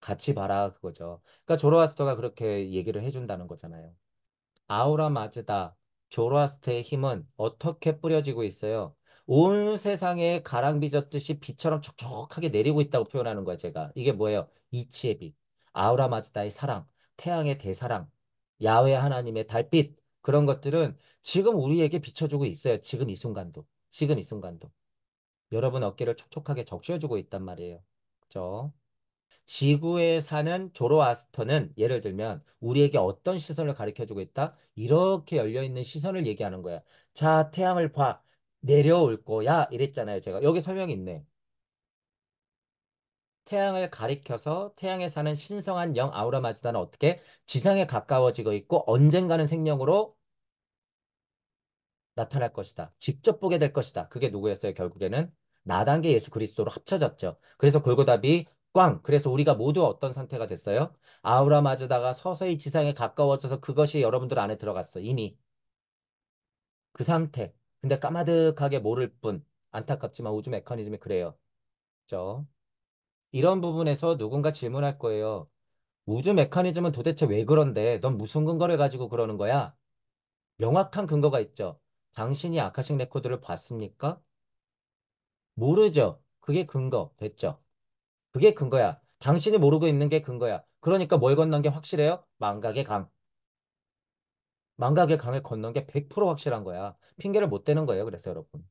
같이 봐라 그거죠. 그러니까 조로아스터가 그렇게 얘기를 해준다는 거잖아요. 아우라 마즈다, 조로아스터의 힘은 어떻게 뿌려지고 있어요? 온 세상에 가랑비 젖듯이 비처럼 촉촉하게 내리고 있다고 표현하는 거예요, 제가. 이게 뭐예요? 이치의 빛, 아우라 마즈다의 사랑, 태양의 대사랑, 야외 하나님의 달빛, 그런 것들은 지금 우리에게 비춰주고 있어요. 지금 이 순간도. 지금 이 순간도. 여러분 어깨를 촉촉하게 적셔주고 있단 말이에요. 그죠? 지구에 사는 조로아스터는 예를 들면 우리에게 어떤 시선을 가리켜주고 있다? 이렇게 열려있는 시선을 얘기하는 거야. 자, 태양을 봐. 내려올 거야. 이랬잖아요. 제가. 여기 설명이 있네. 태양을 가리켜서 태양에 사는 신성한 영 아우라 마즈다는 어떻게 지상에 가까워지고 있고 언젠가는 생명으로 나타날 것이다. 직접 보게 될 것이다. 그게 누구였어요? 결국에는 나단계 예수 그리스도로 합쳐졌죠. 그래서 골고답이 꽝. 그래서 우리가 모두 어떤 상태가 됐어요? 아우라 맞으다가 서서히 지상에 가까워져서 그것이 여러분들 안에 들어갔어. 이미. 그 상태. 근데 까마득하게 모를 뿐. 안타깝지만 우주 메커니즘이 그래요. 그죠? 이런 부분에서 누군가 질문할 거예요. 우주 메커니즘은 도대체 왜 그런데? 넌 무슨 근거를 가지고 그러는 거야? 명확한 근거가 있죠. 당신이 아카식 레코드를 봤습니까? 모르죠. 그게 근거. 됐죠. 그게 근거야. 당신이 모르고 있는 게 근거야. 그러니까 뭘 건넌 게 확실해요? 망각의 강. 망각의 강을 건넌 게 100% 확실한 거야. 핑계를 못 대는 거예요. 그래서 여러분.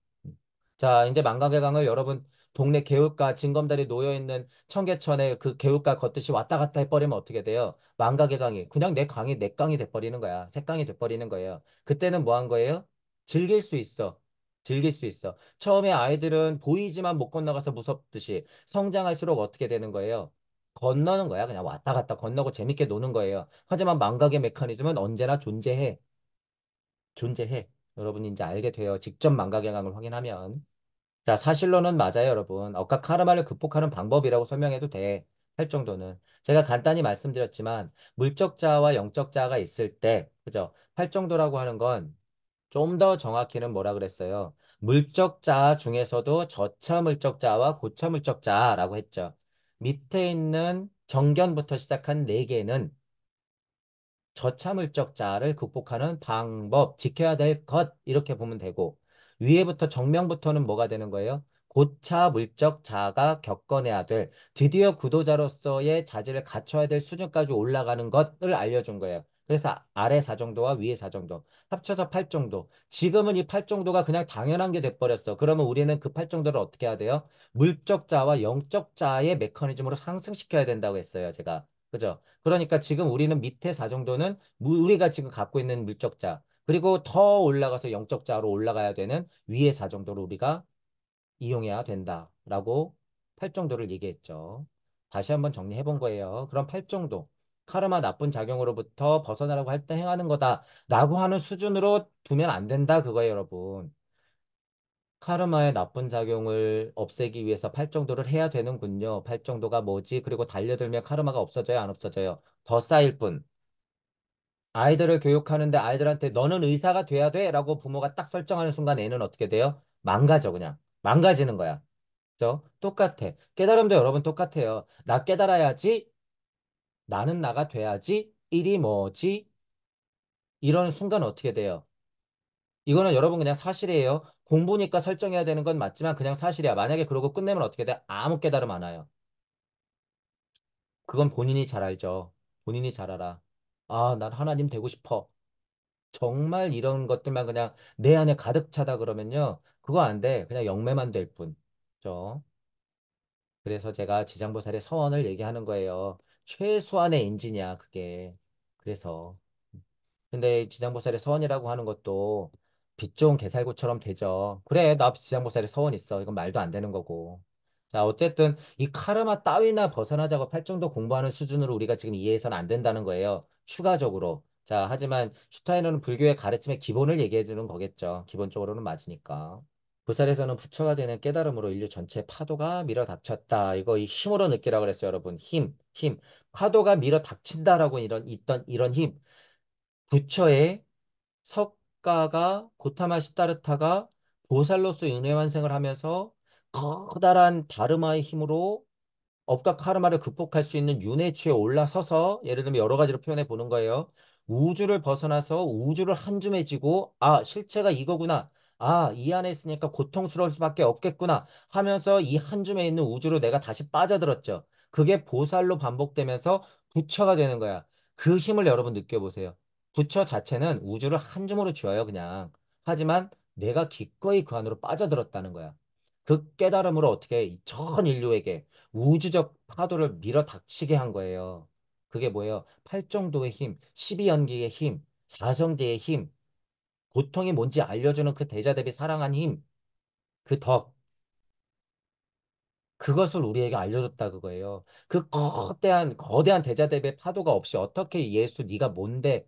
자, 이제 망각의 강을 여러분 동네 개울가 징검다리 놓여있는 청계천에그 개울가 걷듯이 왔다 갔다 해버리면 어떻게 돼요? 망각의 강이 그냥 내 강이 내 강이 돼버리는 거야. 새 강이 돼버리는 거예요. 그때는 뭐 한 거예요? 즐길 수 있어. 즐길 수 있어. 처음에 아이들은 보이지만 못 건너가서 무섭듯이 성장할수록 어떻게 되는 거예요? 건너는 거야. 그냥 왔다 갔다 건너고 재밌게 노는 거예요. 하지만 망각의 메커니즘은 언제나 존재해. 존재해. 여러분 이제 알게 돼요. 직접 망각의 강을 확인하면. 자, 사실로는 맞아요, 여러분. 억까 카르마를 극복하는 방법이라고 설명해도 돼. 할 정도는. 제가 간단히 말씀드렸지만, 물적 자아와 영적 자아가 있을 때, 그죠? 팔 정도라고 하는 건 좀더 정확히는 뭐라 그랬어요? 물적자 중에서도 저차 물적자와 고차 물적자라고 했죠. 밑에 있는 정견부터 시작한 네 개는 저차 물적자를 극복하는 방법, 지켜야 될 것, 이렇게 보면 되고, 위에부터 정명부터는 뭐가 되는 거예요? 고차 물적자가 겪어내야 될, 드디어 구도자로서의 자질을 갖춰야 될 수준까지 올라가는 것을 알려준 거예요. 그래서 아래 4정도와 위에 4정도 합쳐서 8정도 지금은 이 8정도가 그냥 당연한 게 돼버렸어 그러면 우리는 그 8정도를 어떻게 해야 돼요? 물적자와 영적자의 메커니즘으로 상승시켜야 된다고 했어요 제가 그죠? 그러니까 지금 우리는 밑에 4정도는 우리가 지금 갖고 있는 물적자 그리고 더 올라가서 영적자로 올라가야 되는 위에 4정도를 우리가 이용해야 된다라고 8정도를 얘기했죠 다시 한번 정리해 본 거예요 그럼 8정도 카르마 나쁜 작용으로부터 벗어나라고 할 때 행하는 거다라고 하는 수준으로 두면 안 된다 그거예요 여러분. 카르마의 나쁜 작용을 없애기 위해서 팔정도를 해야 되는군요. 팔정도가 뭐지? 그리고 달려들면 카르마가 없어져요? 안 없어져요? 더 쌓일 뿐. 아이들을 교육하는데 아이들한테 너는 의사가 돼야 돼 라고 부모가 딱 설정하는 순간 애는 어떻게 돼요? 망가져 그냥. 망가지는 거야. 그죠? 똑같아. 깨달음도 여러분 똑같아요. 나 깨달아야지 나는 나가 돼야지 일이 뭐지? 이런 순간 어떻게 돼요? 이거는 여러분 그냥 사실이에요. 공부니까 설정해야 되는 건 맞지만 그냥 사실이야. 만약에 그러고 끝내면 어떻게 돼? 아무 깨달음 안 와요. 그건 본인이 잘 알죠. 본인이 잘 알아. 아, 난 하나님 되고 싶어. 정말 이런 것들만 그냥 내 안에 가득 차다 그러면요. 그거 안 돼. 그냥 영매만 될 뿐. 그 그래서 제가 지장보살의 서원을 얘기하는 거예요. 최소한의 인지냐 그게 그래서 근데 지장보살의 서원이라고 하는 것도 빛 좋은 개살구처럼 되죠 그래 나 지장보살의 서원 있어 이건 말도 안 되는 거고 자 어쨌든 이 카르마 따위나 벗어나자고 팔정도 공부하는 수준으로 우리가 지금 이해해서는 안 된다는 거예요 추가적으로 자 하지만 슈타이너는 불교의 가르침의 기본을 얘기해 주는 거겠죠 기본적으로는 맞으니까 부살에서는 부처가 되는 깨달음으로 인류 전체 파도가 밀어닥쳤다. 이거 이 힘으로 느끼라 고 그랬어요, 여러분. 힘, 힘. 파도가 밀어닥친다라고 이런 있던 이런 힘. 부처의 석가가 고타마 시타르타가 보살로서 윤회환생을 하면서 커다란 다르마의 힘으로 업과 카르마를 극복할 수 있는 윤회추에 올라서서 예를 들면 여러 가지로 표현해 보는 거예요. 우주를 벗어나서 우주를 한줌해지고 아 실체가 이거구나 아, 이 안에 있으니까 고통스러울 수밖에 없겠구나 하면서 이 한 줌에 있는 우주로 내가 다시 빠져들었죠. 그게 보살로 반복되면서 부처가 되는 거야. 그 힘을 여러분 느껴보세요. 부처 자체는 우주를 한 줌으로 쥐어요, 그냥. 하지만 내가 기꺼이 그 안으로 빠져들었다는 거야. 그 깨달음으로 어떻게 전 인류에게 우주적 파도를 밀어 닥치게 한 거예요. 그게 뭐예요? 팔정도의 힘, 1 2연기의 힘, 사성제의 힘, 고통이 뭔지 알려주는 그 대자 대비 사랑한 힘, 그 덕, 그것을 우리에게 알려줬다 그거예요. 그 거대한 거대한 대자 대비 파도가 없이 어떻게 예수 네가 뭔데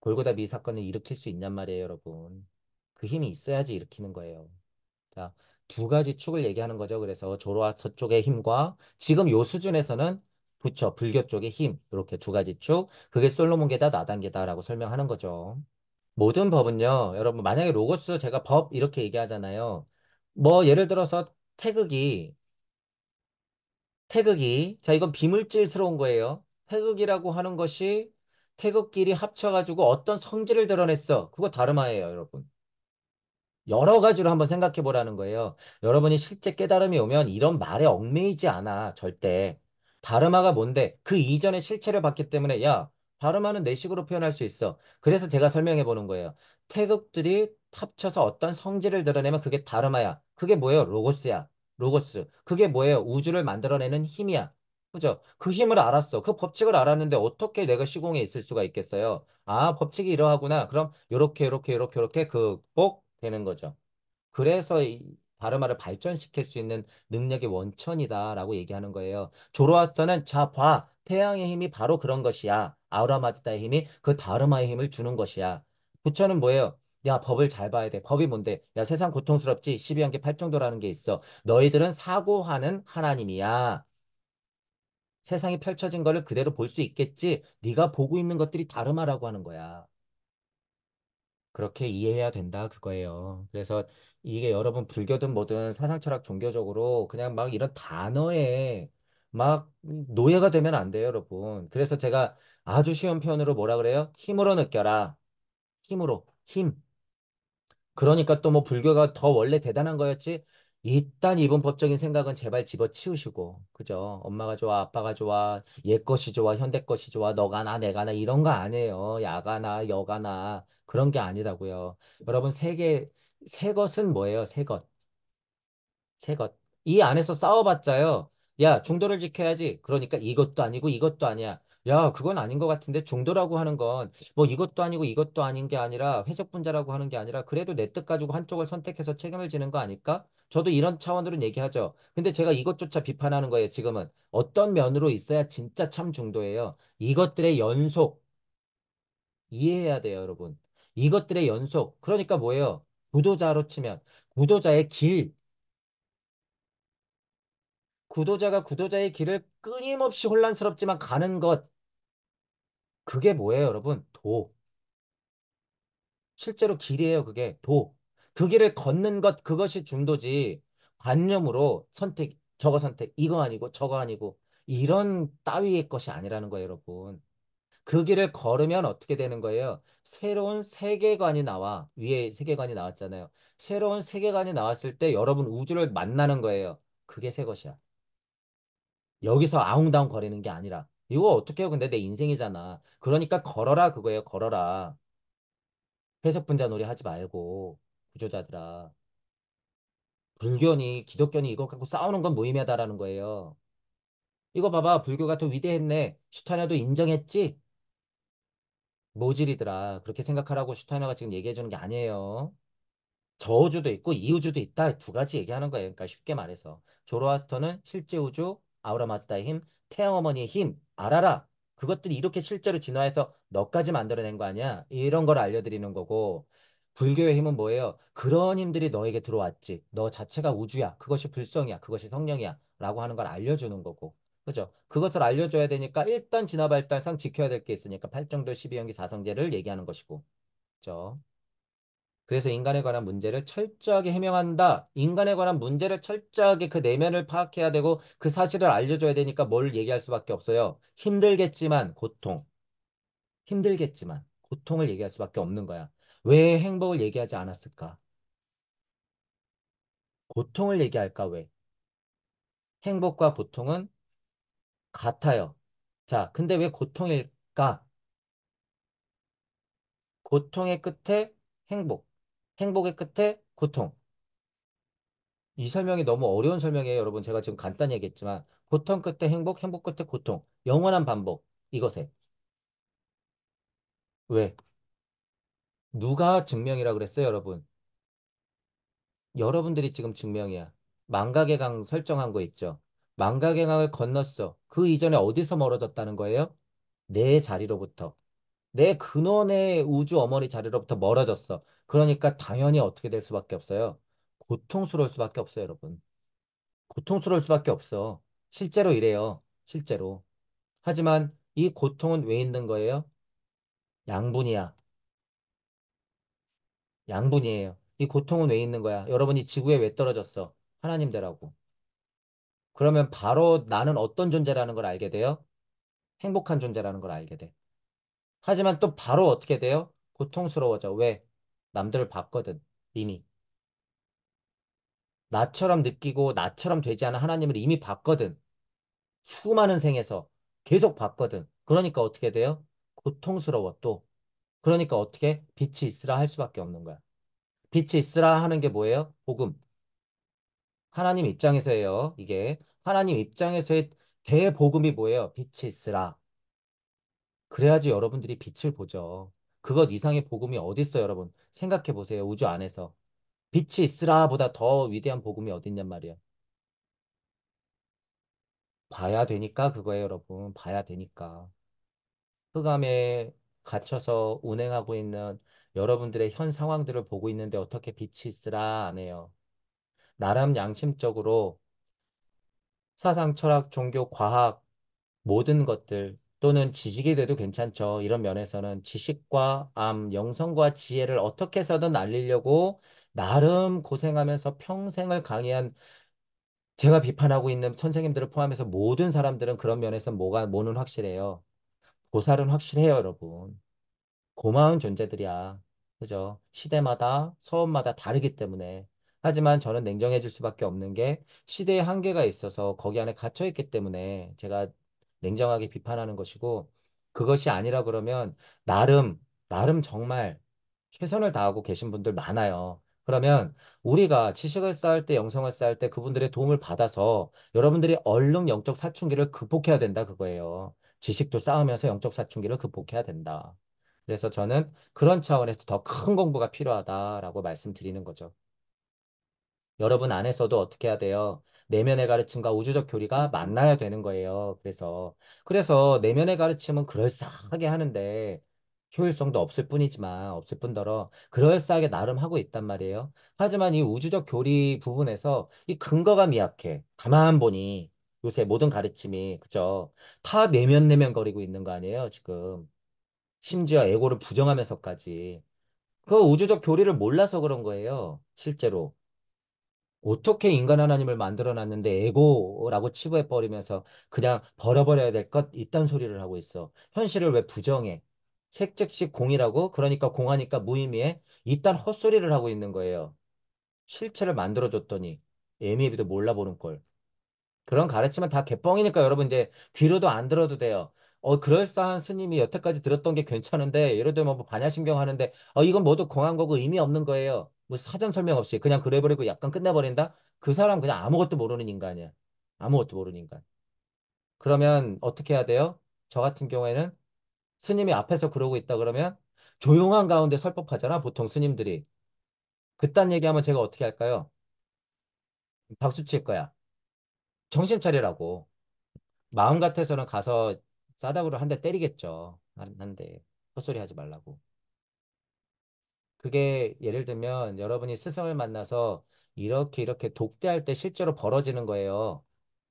골고다 미 사건을 일으킬 수 있냔 말이에요, 여러분. 그 힘이 있어야지 일으키는 거예요. 자, 두 가지 축을 얘기하는 거죠. 그래서 조로아터 쪽의 힘과 지금 요 수준에서는 부처, 불교 쪽의 힘, 이렇게 두 가지 축, 그게 솔로몬계다, 나단계다라고 설명하는 거죠. 모든 법은요, 여러분, 만약에 로고스 제가 법 이렇게 얘기하잖아요. 뭐, 예를 들어서 태극이, 태극이, 자, 이건 비물질스러운 거예요. 태극이라고 하는 것이 태극끼리 합쳐가지고 어떤 성질을 드러냈어. 그거 다름아예요, 여러분. 여러 가지로 한번 생각해 보라는 거예요. 여러분이 실제 깨달음이 오면 이런 말에 얽매이지 않아, 절대. 다름아가 뭔데? 그이전에 실체를 봤기 때문에, 야, 발음하는 내식으로 네 표현할 수 있어. 그래서 제가 설명해 보는 거예요. 태극들이 합쳐서 어떤 성질을 드러내면 그게 다르마야. 그게 뭐예요? 로고스야. 로고스. 그게 뭐예요? 우주를 만들어내는 힘이야. 그죠? 그 힘을 알았어. 그 법칙을 알았는데 어떻게 내가 시공에 있을 수가 있겠어요? 아, 법칙이 이러하구나. 그럼 요렇게 요렇게 요렇게 요렇게 극복되는 거죠. 그래서 이 바르마를 발전시킬 수 있는 능력의 원천이다라고 얘기하는 거예요. 조로아스터는 자, 봐. 태양의 힘이 바로 그런 것이야. 아우라 마즈다의 힘이 그 다르마의 힘을 주는 것이야. 부처는 뭐예요? 야 법을 잘 봐야 돼. 법이 뭔데? 야 세상 고통스럽지? 12한 개 8정도라는 게 있어. 너희들은 사고하는 하나님이야. 세상이 펼쳐진 거를 그대로 볼 수 있겠지? 네가 보고 있는 것들이 다르마라고 하는 거야. 그렇게 이해해야 된다 그거예요. 그래서 이게 여러분 불교든 뭐든 사상철학 종교적으로 그냥 막 이런 단어에 막 노예가 되면 안 돼요, 여러분. 그래서 제가 아주 쉬운 표현으로 뭐라 그래요? 힘으로 느껴라. 힘으로. 힘. 그러니까 또 뭐 불교가 더 원래 대단한 거였지? 일단 이분법적인 생각은 제발 집어치우시고, 그죠? 엄마가 좋아, 아빠가 좋아, 옛 것이 좋아, 현대 것이 좋아, 너가 나, 내가 나, 이런 거 아니에요. 야가 나, 여가 나, 그런 게아니라고요 여러분, 세계, 새 것은 뭐예요? 새 것. 새 것. 이 안에서 싸워봤자요. 야, 중도를 지켜야지. 그러니까 이것도 아니고 이것도 아니야. 야, 그건 아닌 것 같은데 중도라고 하는 건 뭐 이것도 아니고 이것도 아닌 게 아니라 회색 분자라고 하는 게 아니라 그래도 내 뜻 가지고 한쪽을 선택해서 책임을 지는 거 아닐까? 저도 이런 차원으로 얘기하죠. 근데 제가 이것조차 비판하는 거예요, 지금은. 어떤 면으로 있어야 진짜 참 중도예요. 이것들의 연속. 이해해야 돼요, 여러분. 이것들의 연속. 그러니까 뭐예요? 구도자로 치면 구도자의 길, 구도자가 구도자의 길을 끊임없이 혼란스럽지만 가는 것. 그게 뭐예요, 여러분? 도. 실제로 길이에요, 그게. 도. 그 길을 걷는 것, 그것이 중도지. 관념으로 선택, 저거 선택, 이거 아니고 저거 아니고 이런 따위의 것이 아니라는 거예요, 여러분. 그 길을 걸으면 어떻게 되는 거예요? 새로운 세계관이 나와. 위에 세계관이 나왔잖아요. 새로운 세계관이 나왔을 때 여러분 우주를 만나는 거예요. 그게 새 것이야. 여기서 아웅다웅 거리는 게 아니라 이거 어떻게 해요? 근데 내 인생이잖아. 그러니까 걸어라 그거예요. 걸어라. 해석 분자 놀이 하지 말고 구조자들아. 불교니 기독교니 이거 갖고 싸우는 건 무의미하다라는 거예요. 이거 봐봐. 불교가 더 위대했네. 슈타냐도 인정했지? 모질이더라. 그렇게 생각하라고 슈타냐가 지금 얘기해주는 게 아니에요. 저우주도 있고 이우주도 있다. 두 가지 얘기하는 거예요. 그러니까 쉽게 말해서 조로아스터는 실제 우주, 아우라 마즈다의 힘, 태양 어머니의 힘 알아라. 그것들이 이렇게 실제로 진화해서 너까지 만들어낸 거 아니야? 이런 걸 알려드리는 거고 불교의 힘은 뭐예요? 그런 힘들이 너에게 들어왔지. 너 자체가 우주야. 그것이 불성이야. 그것이 성령이야. 라고 하는 걸 알려주는 거고. 그죠? 그것을 알려줘야 되니까 일단 진화발달상 지켜야 될 게 있으니까 8정도 12연기 4성제를 얘기하는 것이고. 그죠? 그래서 인간에 관한 문제를 철저하게 해명한다. 인간에 관한 문제를 철저하게 그 내면을 파악해야 되고 그 사실을 알려줘야 되니까 뭘 얘기할 수밖에 없어요. 힘들겠지만 고통. 힘들겠지만 고통을 얘기할 수밖에 없는 거야. 왜 행복을 얘기하지 않았을까? 고통을 얘기할까 왜? 행복과 고통은 같아요. 자, 근데 왜 고통일까? 고통의 끝에 행복. 행복의 끝에 고통. 이 설명이 너무 어려운 설명이에요, 여러분. 제가 지금 간단히 얘기했지만 고통 끝에 행복, 행복 끝에 고통. 영원한 반복. 이것에. 왜? 누가 증명이라 그랬어요, 여러분? 여러분들이 지금 증명이야. 망각의 강 설정한 거 있죠? 망각의 강을 건넜어. 그 이전에 어디서 멀어졌다는 거예요? 내 자리로부터. 내 근원의 우주 어머니 자리로부터 멀어졌어. 그러니까 당연히 어떻게 될 수밖에 없어요? 고통스러울 수밖에 없어요, 여러분. 고통스러울 수밖에 없어. 실제로 이래요. 실제로. 하지만 이 고통은 왜 있는 거예요? 양분이야. 양분이에요. 이 고통은 왜 있는 거야? 여러분이 지구에 왜 떨어졌어? 하나님 되라고. 그러면 바로 나는 어떤 존재라는 걸 알게 돼요? 행복한 존재라는 걸 알게 돼. 하지만 또 바로 어떻게 돼요? 고통스러워져. 왜? 남들을 봤거든. 이미. 나처럼 느끼고 나처럼 되지 않은 하나님을 이미 봤거든. 수많은 생에서 계속 봤거든. 그러니까 어떻게 돼요? 고통스러워 또. 그러니까 어떻게? 빛이 있으라 할 수밖에 없는 거야. 빛이 있으라 하는 게 뭐예요? 복음. 하나님 입장에서예요. 이게 하나님 입장에서의 대복음이 뭐예요? 빛이 있으라. 그래야지 여러분들이 빛을 보죠. 그것 이상의 복음이 어디 있어요, 여러분? 생각해 보세요. 우주 안에서. 빛이 있으라보다 더 위대한 복음이 어디 있냔 말이야. 봐야 되니까 그거예요, 여러분. 봐야 되니까. 흑암에 갇혀서 운행하고 있는 여러분들의 현 상황들을 보고 있는데 어떻게 빛이 있으라 안 해요. 나름 양심적으로 사상, 철학, 종교, 과학 모든 것들 또는 지식이 돼도 괜찮죠. 이런 면에서는 지식과 암, 영성과 지혜를 어떻게 해서든 날리려고 나름 고생하면서 평생을 강의한 제가 비판하고 있는 선생님들을 포함해서 모든 사람들은 그런 면에서 뭐가 뭐는 확실해요. 보살은 확실해요, 여러분. 고마운 존재들이야. 그죠? 시대마다 서원마다 다르기 때문에 하지만 저는 냉정해질 수밖에 없는 게 시대의 한계가 있어서 거기 안에 갇혀 있기 때문에 제가 냉정하게 비판하는 것이고 그것이 아니라 그러면 나름 나름 정말 최선을 다하고 계신 분들 많아요. 그러면 우리가 지식을 쌓을 때 영성을 쌓을 때 그분들의 도움을 받아서 여러분들이 얼른 영적 사춘기를 극복해야 된다 그거예요. 지식도 쌓으면서 영적 사춘기를 극복해야 된다. 그래서 저는 그런 차원에서 더 큰 공부가 필요하다라고 말씀드리는 거죠. 여러분 안에서도 어떻게 해야 돼요? 내면의 가르침과 우주적 교리가 만나야 되는 거예요. 그래서 그래서 내면의 가르침은 그럴싸하게 하는데 효율성도 없을 뿐이지만 없을 뿐더러 그럴싸하게 나름 하고 있단 말이에요. 하지만 이 우주적 교리 부분에서 이 근거가 미약해. 가만 보니 요새 모든 가르침이 그죠? 다 내면 내면 거리고 있는 거 아니에요, 지금. 심지어 에고를 부정하면서까지. 그 우주적 교리를 몰라서 그런 거예요, 실제로. 어떻게 인간 하나님을 만들어놨는데 에고라고 치부해버리면서 그냥 버려버려야 될것 있단 소리를 하고 있어. 현실을 왜 부정해? 색즉식 공이라고 그러니까 공하니까 무의미해? 이딴 헛소리를 하고 있는 거예요. 실체를 만들어줬더니 애미애비도 몰라보는 꼴. 그런 가르침은 다 개뻥이니까 여러분 이제 귀로도 안 들어도 돼요. 어 그럴싸한 스님이 여태까지 들었던 게 괜찮은데 예를 들면 뭐 반야신경 하는데 어 이건 모두 공한 거고 의미 없는 거예요. 뭐 사전 설명 없이 그냥 그래버리고 약간 끝내버린다? 그 사람 그냥 아무것도 모르는 인간이야. 아무것도 모르는 인간. 그러면 어떻게 해야 돼요? 저 같은 경우에는 스님이 앞에서 그러고 있다 그러면 조용한 가운데 설법하잖아. 보통 스님들이. 그딴 얘기하면 제가 어떻게 할까요? 박수 칠 거야. 정신 차리라고. 마음 같아서는 가서 싸다구를 한 대 때리겠죠. 한, 한 대. 헛소리 하지 말라고. 그게 예를 들면 여러분이 스승을 만나서 이렇게 이렇게 독대할 때 실제로 벌어지는 거예요.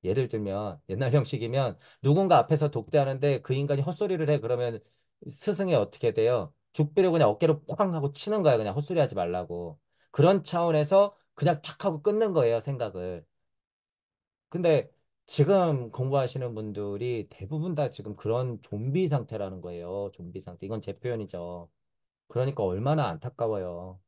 예를 들면 옛날 형식이면 누군가 앞에서 독대하는데 그 인간이 헛소리를 해 그러면 스승이 어떻게 돼요? 죽비를 그냥 어깨로 쾅 하고 치는 거야 그냥 헛소리하지 말라고 그런 차원에서 그냥 탁 하고 끊는 거예요 생각을 근데 지금 공부하시는 분들이 대부분 다 지금 그런 좀비 상태라는 거예요 좀비 상태 이건 제 표현이죠 그러니까 얼마나 안타까워요.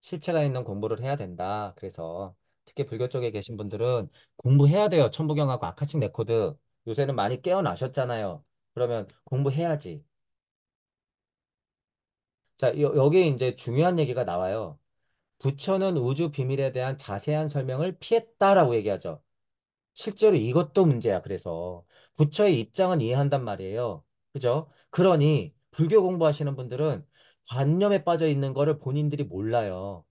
실체가 있는 공부를 해야 된다. 그래서 특히 불교 쪽에 계신 분들은 공부해야 돼요. 천부경하고 아카식 레코드. 요새는 많이 깨어나셨잖아요. 그러면 공부해야지. 자, 여, 여기에 이제 중요한 얘기가 나와요. 부처는 우주 비밀에 대한 자세한 설명을 피했다라고 얘기하죠. 실제로 이것도 문제야. 그래서 부처의 입장은 이해한단 말이에요. 그죠? 그러니 불교 공부하시는 분들은 관념에 빠져 있는 거를 본인들이 몰라요.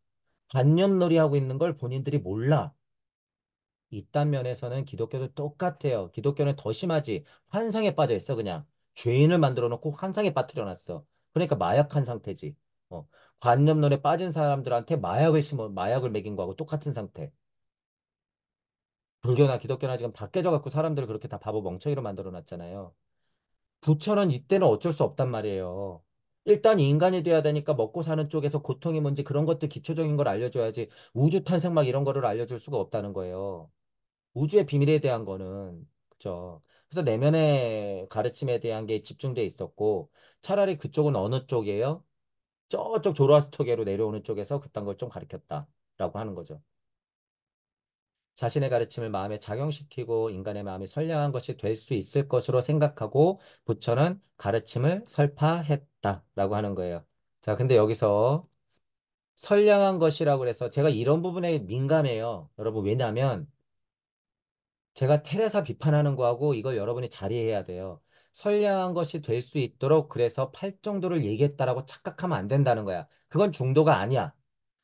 관념놀이 하고 있는 걸 본인들이 몰라. 이딴 면에서는 기독교도 똑같아요. 기독교는 더 심하지. 환상에 빠져 있어 그냥. 죄인을 만들어 놓고 환상에 빠뜨려 놨어. 그러니까 마약한 상태지. 어. 관념놀이에 빠진 사람들한테 마약을 심어 마약을 먹인 거하고 똑같은 상태. 불교나 기독교나 지금 다 깨져갖고 사람들을 그렇게 다 바보 멍청이로 만들어 놨잖아요. 부처는 이때는 어쩔 수 없단 말이에요. 일단 인간이 돼야 되니까 먹고 사는 쪽에서 고통이 뭔지 그런 것들 기초적인 걸 알려줘야지 우주 탄생 막 이런 거를 알려줄 수가 없다는 거예요. 우주의 비밀에 대한 거는 그죠. 그래서 내면의 가르침에 대한 게 집중돼 있었고 차라리 그쪽은 어느 쪽이에요? 저쪽 조로아스터계로 내려오는 쪽에서 그딴 걸 좀 가르쳤다라고 하는 거죠. 자신의 가르침을 마음에 작용시키고 인간의 마음이 선량한 것이 될 수 있을 것으로 생각하고 부처는 가르침을 설파했다라고 하는 거예요. 자, 근데 여기서 선량한 것이라고 해서 제가 이런 부분에 민감해요. 여러분 왜냐하면 제가 테레사 비판하는 거하고 이걸 여러분이 자리해야 돼요. 선량한 것이 될 수 있도록 그래서 팔 정도를 얘기했다라고 착각하면 안 된다는 거야. 그건 중도가 아니야.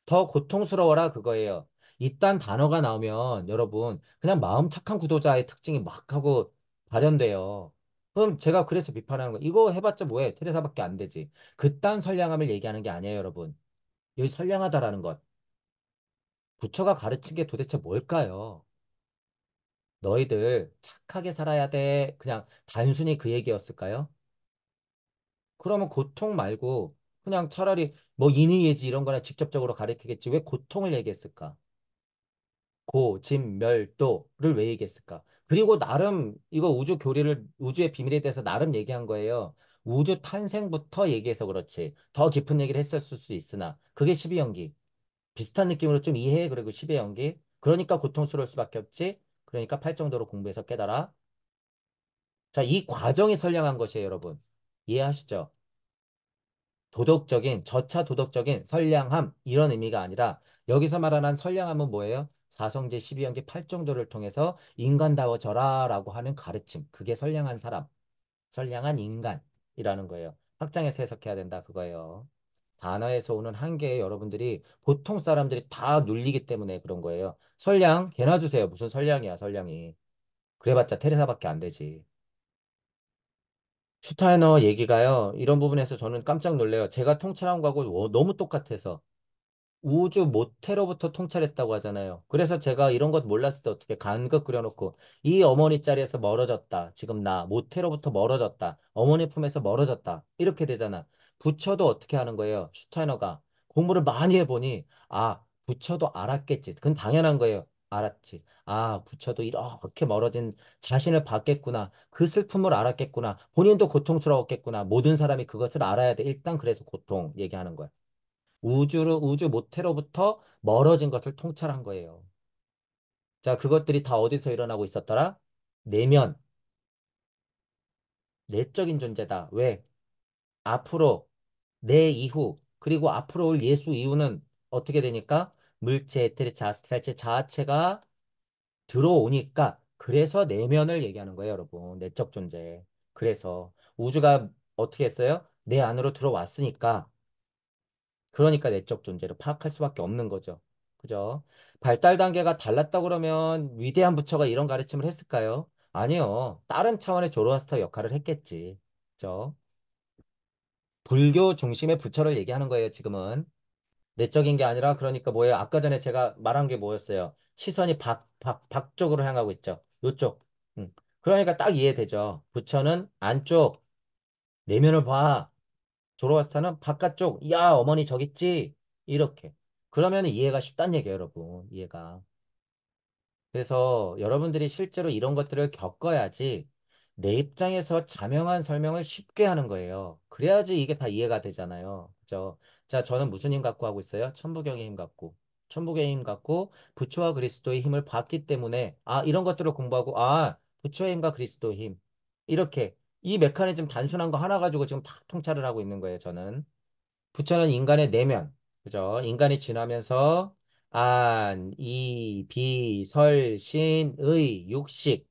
더 고통스러워라 그거예요. 이딴 단어가 나오면 여러분 그냥 마음 착한 구도자의 특징이 막 하고 발현돼요. 그럼 제가 그래서 비판하는 거 이거 해봤자 뭐해 테레사밖에 안 되지 그딴 선량함을 얘기하는 게 아니에요 여러분 여기 선량하다라는 것 부처가 가르친 게 도대체 뭘까요 너희들 착하게 살아야 돼 그냥 단순히 그 얘기였을까요 그러면 고통 말고 그냥 차라리 뭐 인의예지 이런 거나 직접적으로 가르치겠지 왜 고통을 얘기했을까 고, 진, 멸도를 왜 얘기했을까? 그리고 나름 이거 우주 교리를 우주의 비밀에 대해서 나름 얘기한 거예요. 우주 탄생부터 얘기해서 그렇지 더 깊은 얘기를 했었을 수 있으나 그게 12 연기 비슷한 느낌으로 좀 이해해 그리고 10의 연기 그러니까 고통스러울 수밖에 없지 그러니까 8 정도로 공부해서 깨달아 자이 과정이 선량한 것이에요 여러분 이해하시죠? 도덕적인 저차 도덕적인 선량함 이런 의미가 아니라 여기서 말하는 선량함은 뭐예요? 사성제 12연기 8정도를 통해서 인간다워져라라고 하는 가르침. 그게 선량한 사람, 선량한 인간이라는 거예요. 학장에서 해석해야 된다 그거예요. 단어에서 오는 한계에 여러분들이 보통 사람들이 다 눌리기 때문에 그런 거예요. 선량 개나 주세요. 무슨 선량이야 선량이. 그래봤자 테레사밖에 안 되지. 슈타이너 얘기가요. 이런 부분에서 저는 깜짝 놀래요. 제가 통찰한 거하고 어, 너무 똑같아서 우주 모태로부터 통찰했다고 하잖아요. 그래서 제가 이런 것 몰랐을 때 어떻게 간극 그려놓고 이 어머니 자리에서 멀어졌다. 지금 나 모태로부터 멀어졌다. 어머니 품에서 멀어졌다. 이렇게 되잖아. 부처도 어떻게 하는 거예요? 슈타이너가 공부를 많이 해보니 아 부처도 알았겠지. 그건 당연한 거예요. 알았지. 아, 부처도 이렇게 멀어진 자신을 봤겠구나. 그 슬픔을 알았겠구나. 본인도 고통스러웠겠구나. 모든 사람이 그것을 알아야 돼. 일단 그래서 고통 얘기하는 거야. 우주로 우주 모태로부터 멀어진 것을 통찰한 거예요. 자, 그것들이 다 어디서 일어나고 있었더라? 내면 내적인 존재다. 왜? 앞으로 내 이후 그리고 앞으로 올 예수 이후는 어떻게 되니까 물체, 에테리체, 아스트랄체, 자아체가 들어오니까 그래서 내면을 얘기하는 거예요, 여러분. 내적 존재. 그래서 우주가 어떻게 했어요? 내 안으로 들어왔으니까 그러니까 내적 존재를 파악할 수밖에 없는 거죠. 그죠? 발달 단계가 달랐다 고 그러면 위대한 부처가 이런 가르침을 했을까요? 아니요. 다른 차원의 조로아스터 역할을 했겠지. 그죠? 불교 중심의 부처를 얘기하는 거예요, 지금은. 내적인 게 아니라 그러니까 뭐예요? 아까 전에 제가 말한 게 뭐였어요? 시선이 박, 박, 박 쪽으로 향하고 있죠. 요쪽. 음. 그러니까 딱 이해되죠. 부처는 안쪽, 내면을 봐. 조로아스타는 바깥쪽 야 어머니 저기 있지 이렇게 그러면 이해가 쉽단 얘기예요 여러분 이해가 그래서 여러분들이 실제로 이런 것들을 겪어야지 내 입장에서 자명한 설명을 쉽게 하는 거예요 그래야지 이게 다 이해가 되잖아요 그죠 자 저는 무슨 힘 갖고 하고 있어요 천부경의 힘 갖고 천부경의 힘 갖고 부처와 그리스도의 힘을 받기 때문에 아 이런 것들을 공부하고 아 부처의 힘과 그리스도의 힘 이렇게 이 메커니즘 단순한 거 하나 가지고 지금 다 통찰을 하고 있는 거예요, 저는. 부처는 인간의 내면, 그죠? 인간이 지나면서 안, 이, 비, 설, 신, 의, 육식,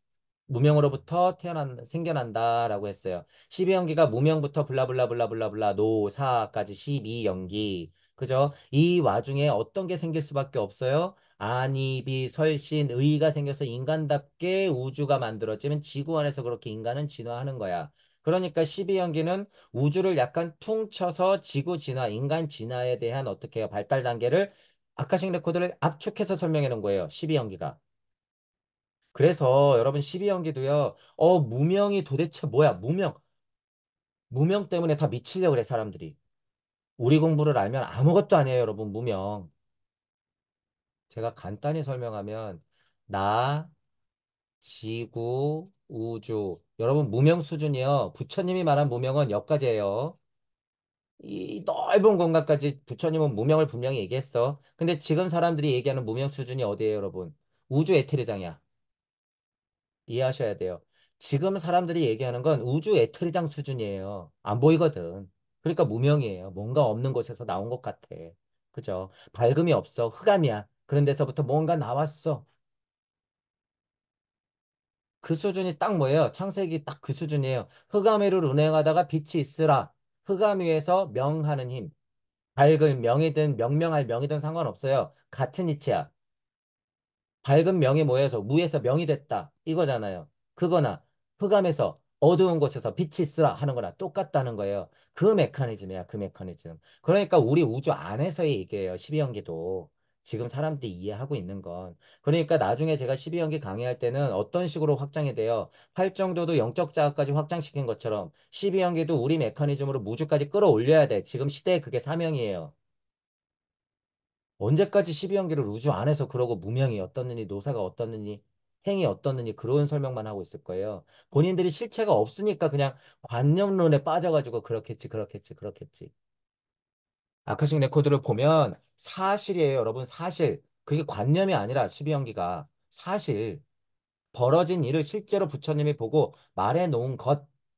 무명으로부터 태어난, 생겨난다라고 했어요. 12연기가 무명부터 블라블라블라블라블라 노, 사까지 12연기. 그죠? 이 와중에 어떤 게 생길 수밖에 없어요? 안이비 설신 의가 생겨서 인간답게 우주가 만들어지면 지구 안에서 그렇게 인간은 진화하는 거야. 그러니까 12연기는 우주를 약간 퉁쳐서 지구 진화, 인간 진화에 대한 어떻게 해요? 발달 단계를 아카식 레코드를 압축해서 설명해 놓은 거예요. 12연기가. 그래서 여러분 12연기도요. 어, 무명이 도대체 뭐야? 무명. 무명 때문에 다 미치려고 그래 사람들이. 우리 공부를 알면 아무것도 아니에요, 여러분. 무명. 제가 간단히 설명하면 나, 지구, 우주. 여러분 무명 수준이요. 부처님이 말한 무명은 여기까지예요. 이 넓은 공간까지 부처님은 무명을 분명히 얘기했어. 근데 지금 사람들이 얘기하는 무명 수준이 어디예요, 여러분? 우주 에테르장이야. 이해하셔야 돼요. 지금 사람들이 얘기하는 건 우주 에테르장 수준이에요. 안 보이거든. 그러니까 무명이에요. 뭔가 없는 곳에서 나온 것 같아. 그죠? 밝음이 없어. 흑암이야. 그런 데서부터 뭔가 나왔어. 그 수준이 딱 뭐예요? 창세기 딱 그 수준이에요. 흑암 위를 운행하다가 빛이 있으라. 흑암 위에서 명하는 힘. 밝은 명이든 명명할 명이든 상관없어요. 같은 이치야. 밝은 명이 모여서 무에서 명이 됐다. 이거잖아요. 그거나 흑암에서 어두운 곳에서 빛이 있으라 하는 거나 똑같다는 거예요. 그 메커니즘이야. 그 메커니즘. 그러니까 우리 우주 안에서의 얘기예요. 12연기도. 지금 사람들이 이해하고 있는 건. 그러니까 나중에 제가 12연기 강의할 때는 어떤 식으로 확장이 돼요? 활정도도 영적 자아까지 확장시킨 것처럼 12연기도 우리 메커니즘으로 무주까지 끌어올려야 돼. 지금 시대에 그게 사명이에요. 언제까지 12연기를 우주 안에서 그러고 무명이 어떻느니 노사가 어떻느니 행이 어떻느니 그런 설명만 하고 있을 거예요. 본인들이 실체가 없으니까 그냥 관념론에 빠져가지고 그렇겠지 그렇겠지 그렇겠지 아카식 레코드를 보면 사실이에요, 여러분. 사실. 그게 관념이 아니라 12형기가 사실 벌어진 일을 실제로 부처님이 보고 말해 놓은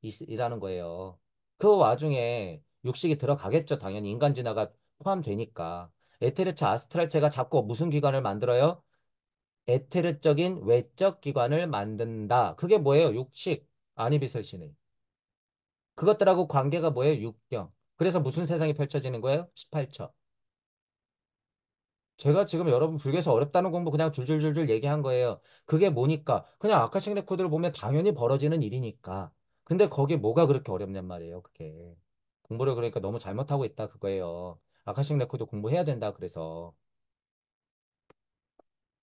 것이라는 거예요. 그 와중에 육식이 들어가겠죠. 당연히 인간 진화가 포함되니까. 에테르체 아스트랄체가 자꾸 무슨 기관을 만들어요? 에테르적인 외적 기관을 만든다. 그게 뭐예요? 육식, 아니비설신이 그것들하고 관계가 뭐예요? 육경. 그래서 무슨 세상이 펼쳐지는 거예요? 1 8초 제가 지금 여러분 불교에서 어렵다는 공부 그냥 줄줄줄줄 얘기한 거예요. 그게 뭐니까? 그냥 아카식 레코드를 보면 당연히 벌어지는 일이니까. 근데 거기 뭐가 그렇게 어렵냔 말이에요, 그게. 공부를 그러니까 너무 잘못하고 있다 그거예요. 아카식 레코드 공부해야 된다 그래서.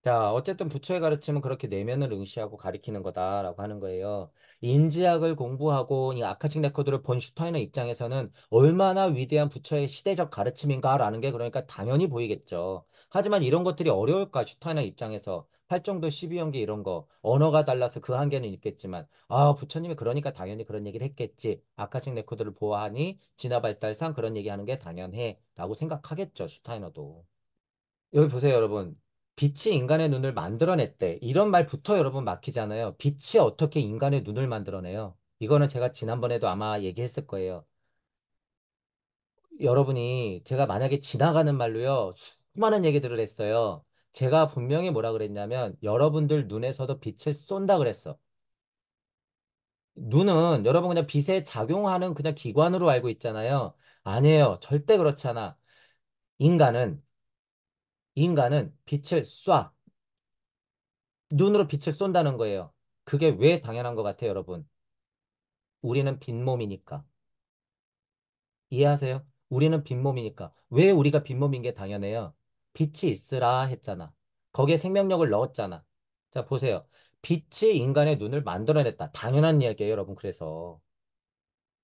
자, 어쨌든 부처의 가르침은 그렇게 내면을 응시하고 가리키는 거다라고 하는 거예요. 인지학을 공부하고 이 아카식 레코드를 본 슈타이너 입장에서는 얼마나 위대한 부처의 시대적 가르침인가라는 게 그러니까 당연히 보이겠죠. 하지만 이런 것들이 어려울까 슈타이너 입장에서 팔정도 12연계 이런 거 언어가 달라서 그 한계는 있겠지만 아 부처님이 그러니까 당연히 그런 얘기를 했겠지 아카식 레코드를 보아하니 진화 발달상 그런 얘기하는 게 당연해라고 생각하겠죠 슈타이너도 여기 보세요 여러분 빛이 인간의 눈을 만들어냈대. 이런 말부터 여러분 막히잖아요. 빛이 어떻게 인간의 눈을 만들어내요? 이거는 제가 지난번에도 아마 얘기했을 거예요. 여러분이 제가 만약에 지나가는 말로요. 수많은 얘기들을 했어요. 제가 분명히 뭐라 그랬냐면 여러분들 눈에서도 빛을 쏜다 그랬어. 눈은 여러분 그냥 빛에 작용하는 그냥 기관으로 알고 있잖아요. 아니에요. 절대 그렇지 않아. 인간은 인간은 빛을 쏴. 눈으로 빛을 쏜다는 거예요. 그게 왜 당연한 것 같아요, 여러분? 우리는 빈몸이니까. 이해하세요? 우리는 빈몸이니까. 왜 우리가 빈몸인 게 당연해요? 빛이 있으라 했잖아. 거기에 생명력을 넣었잖아. 자, 보세요. 빛이 인간의 눈을 만들어냈다. 당연한 이야기예요, 여러분. 그래서.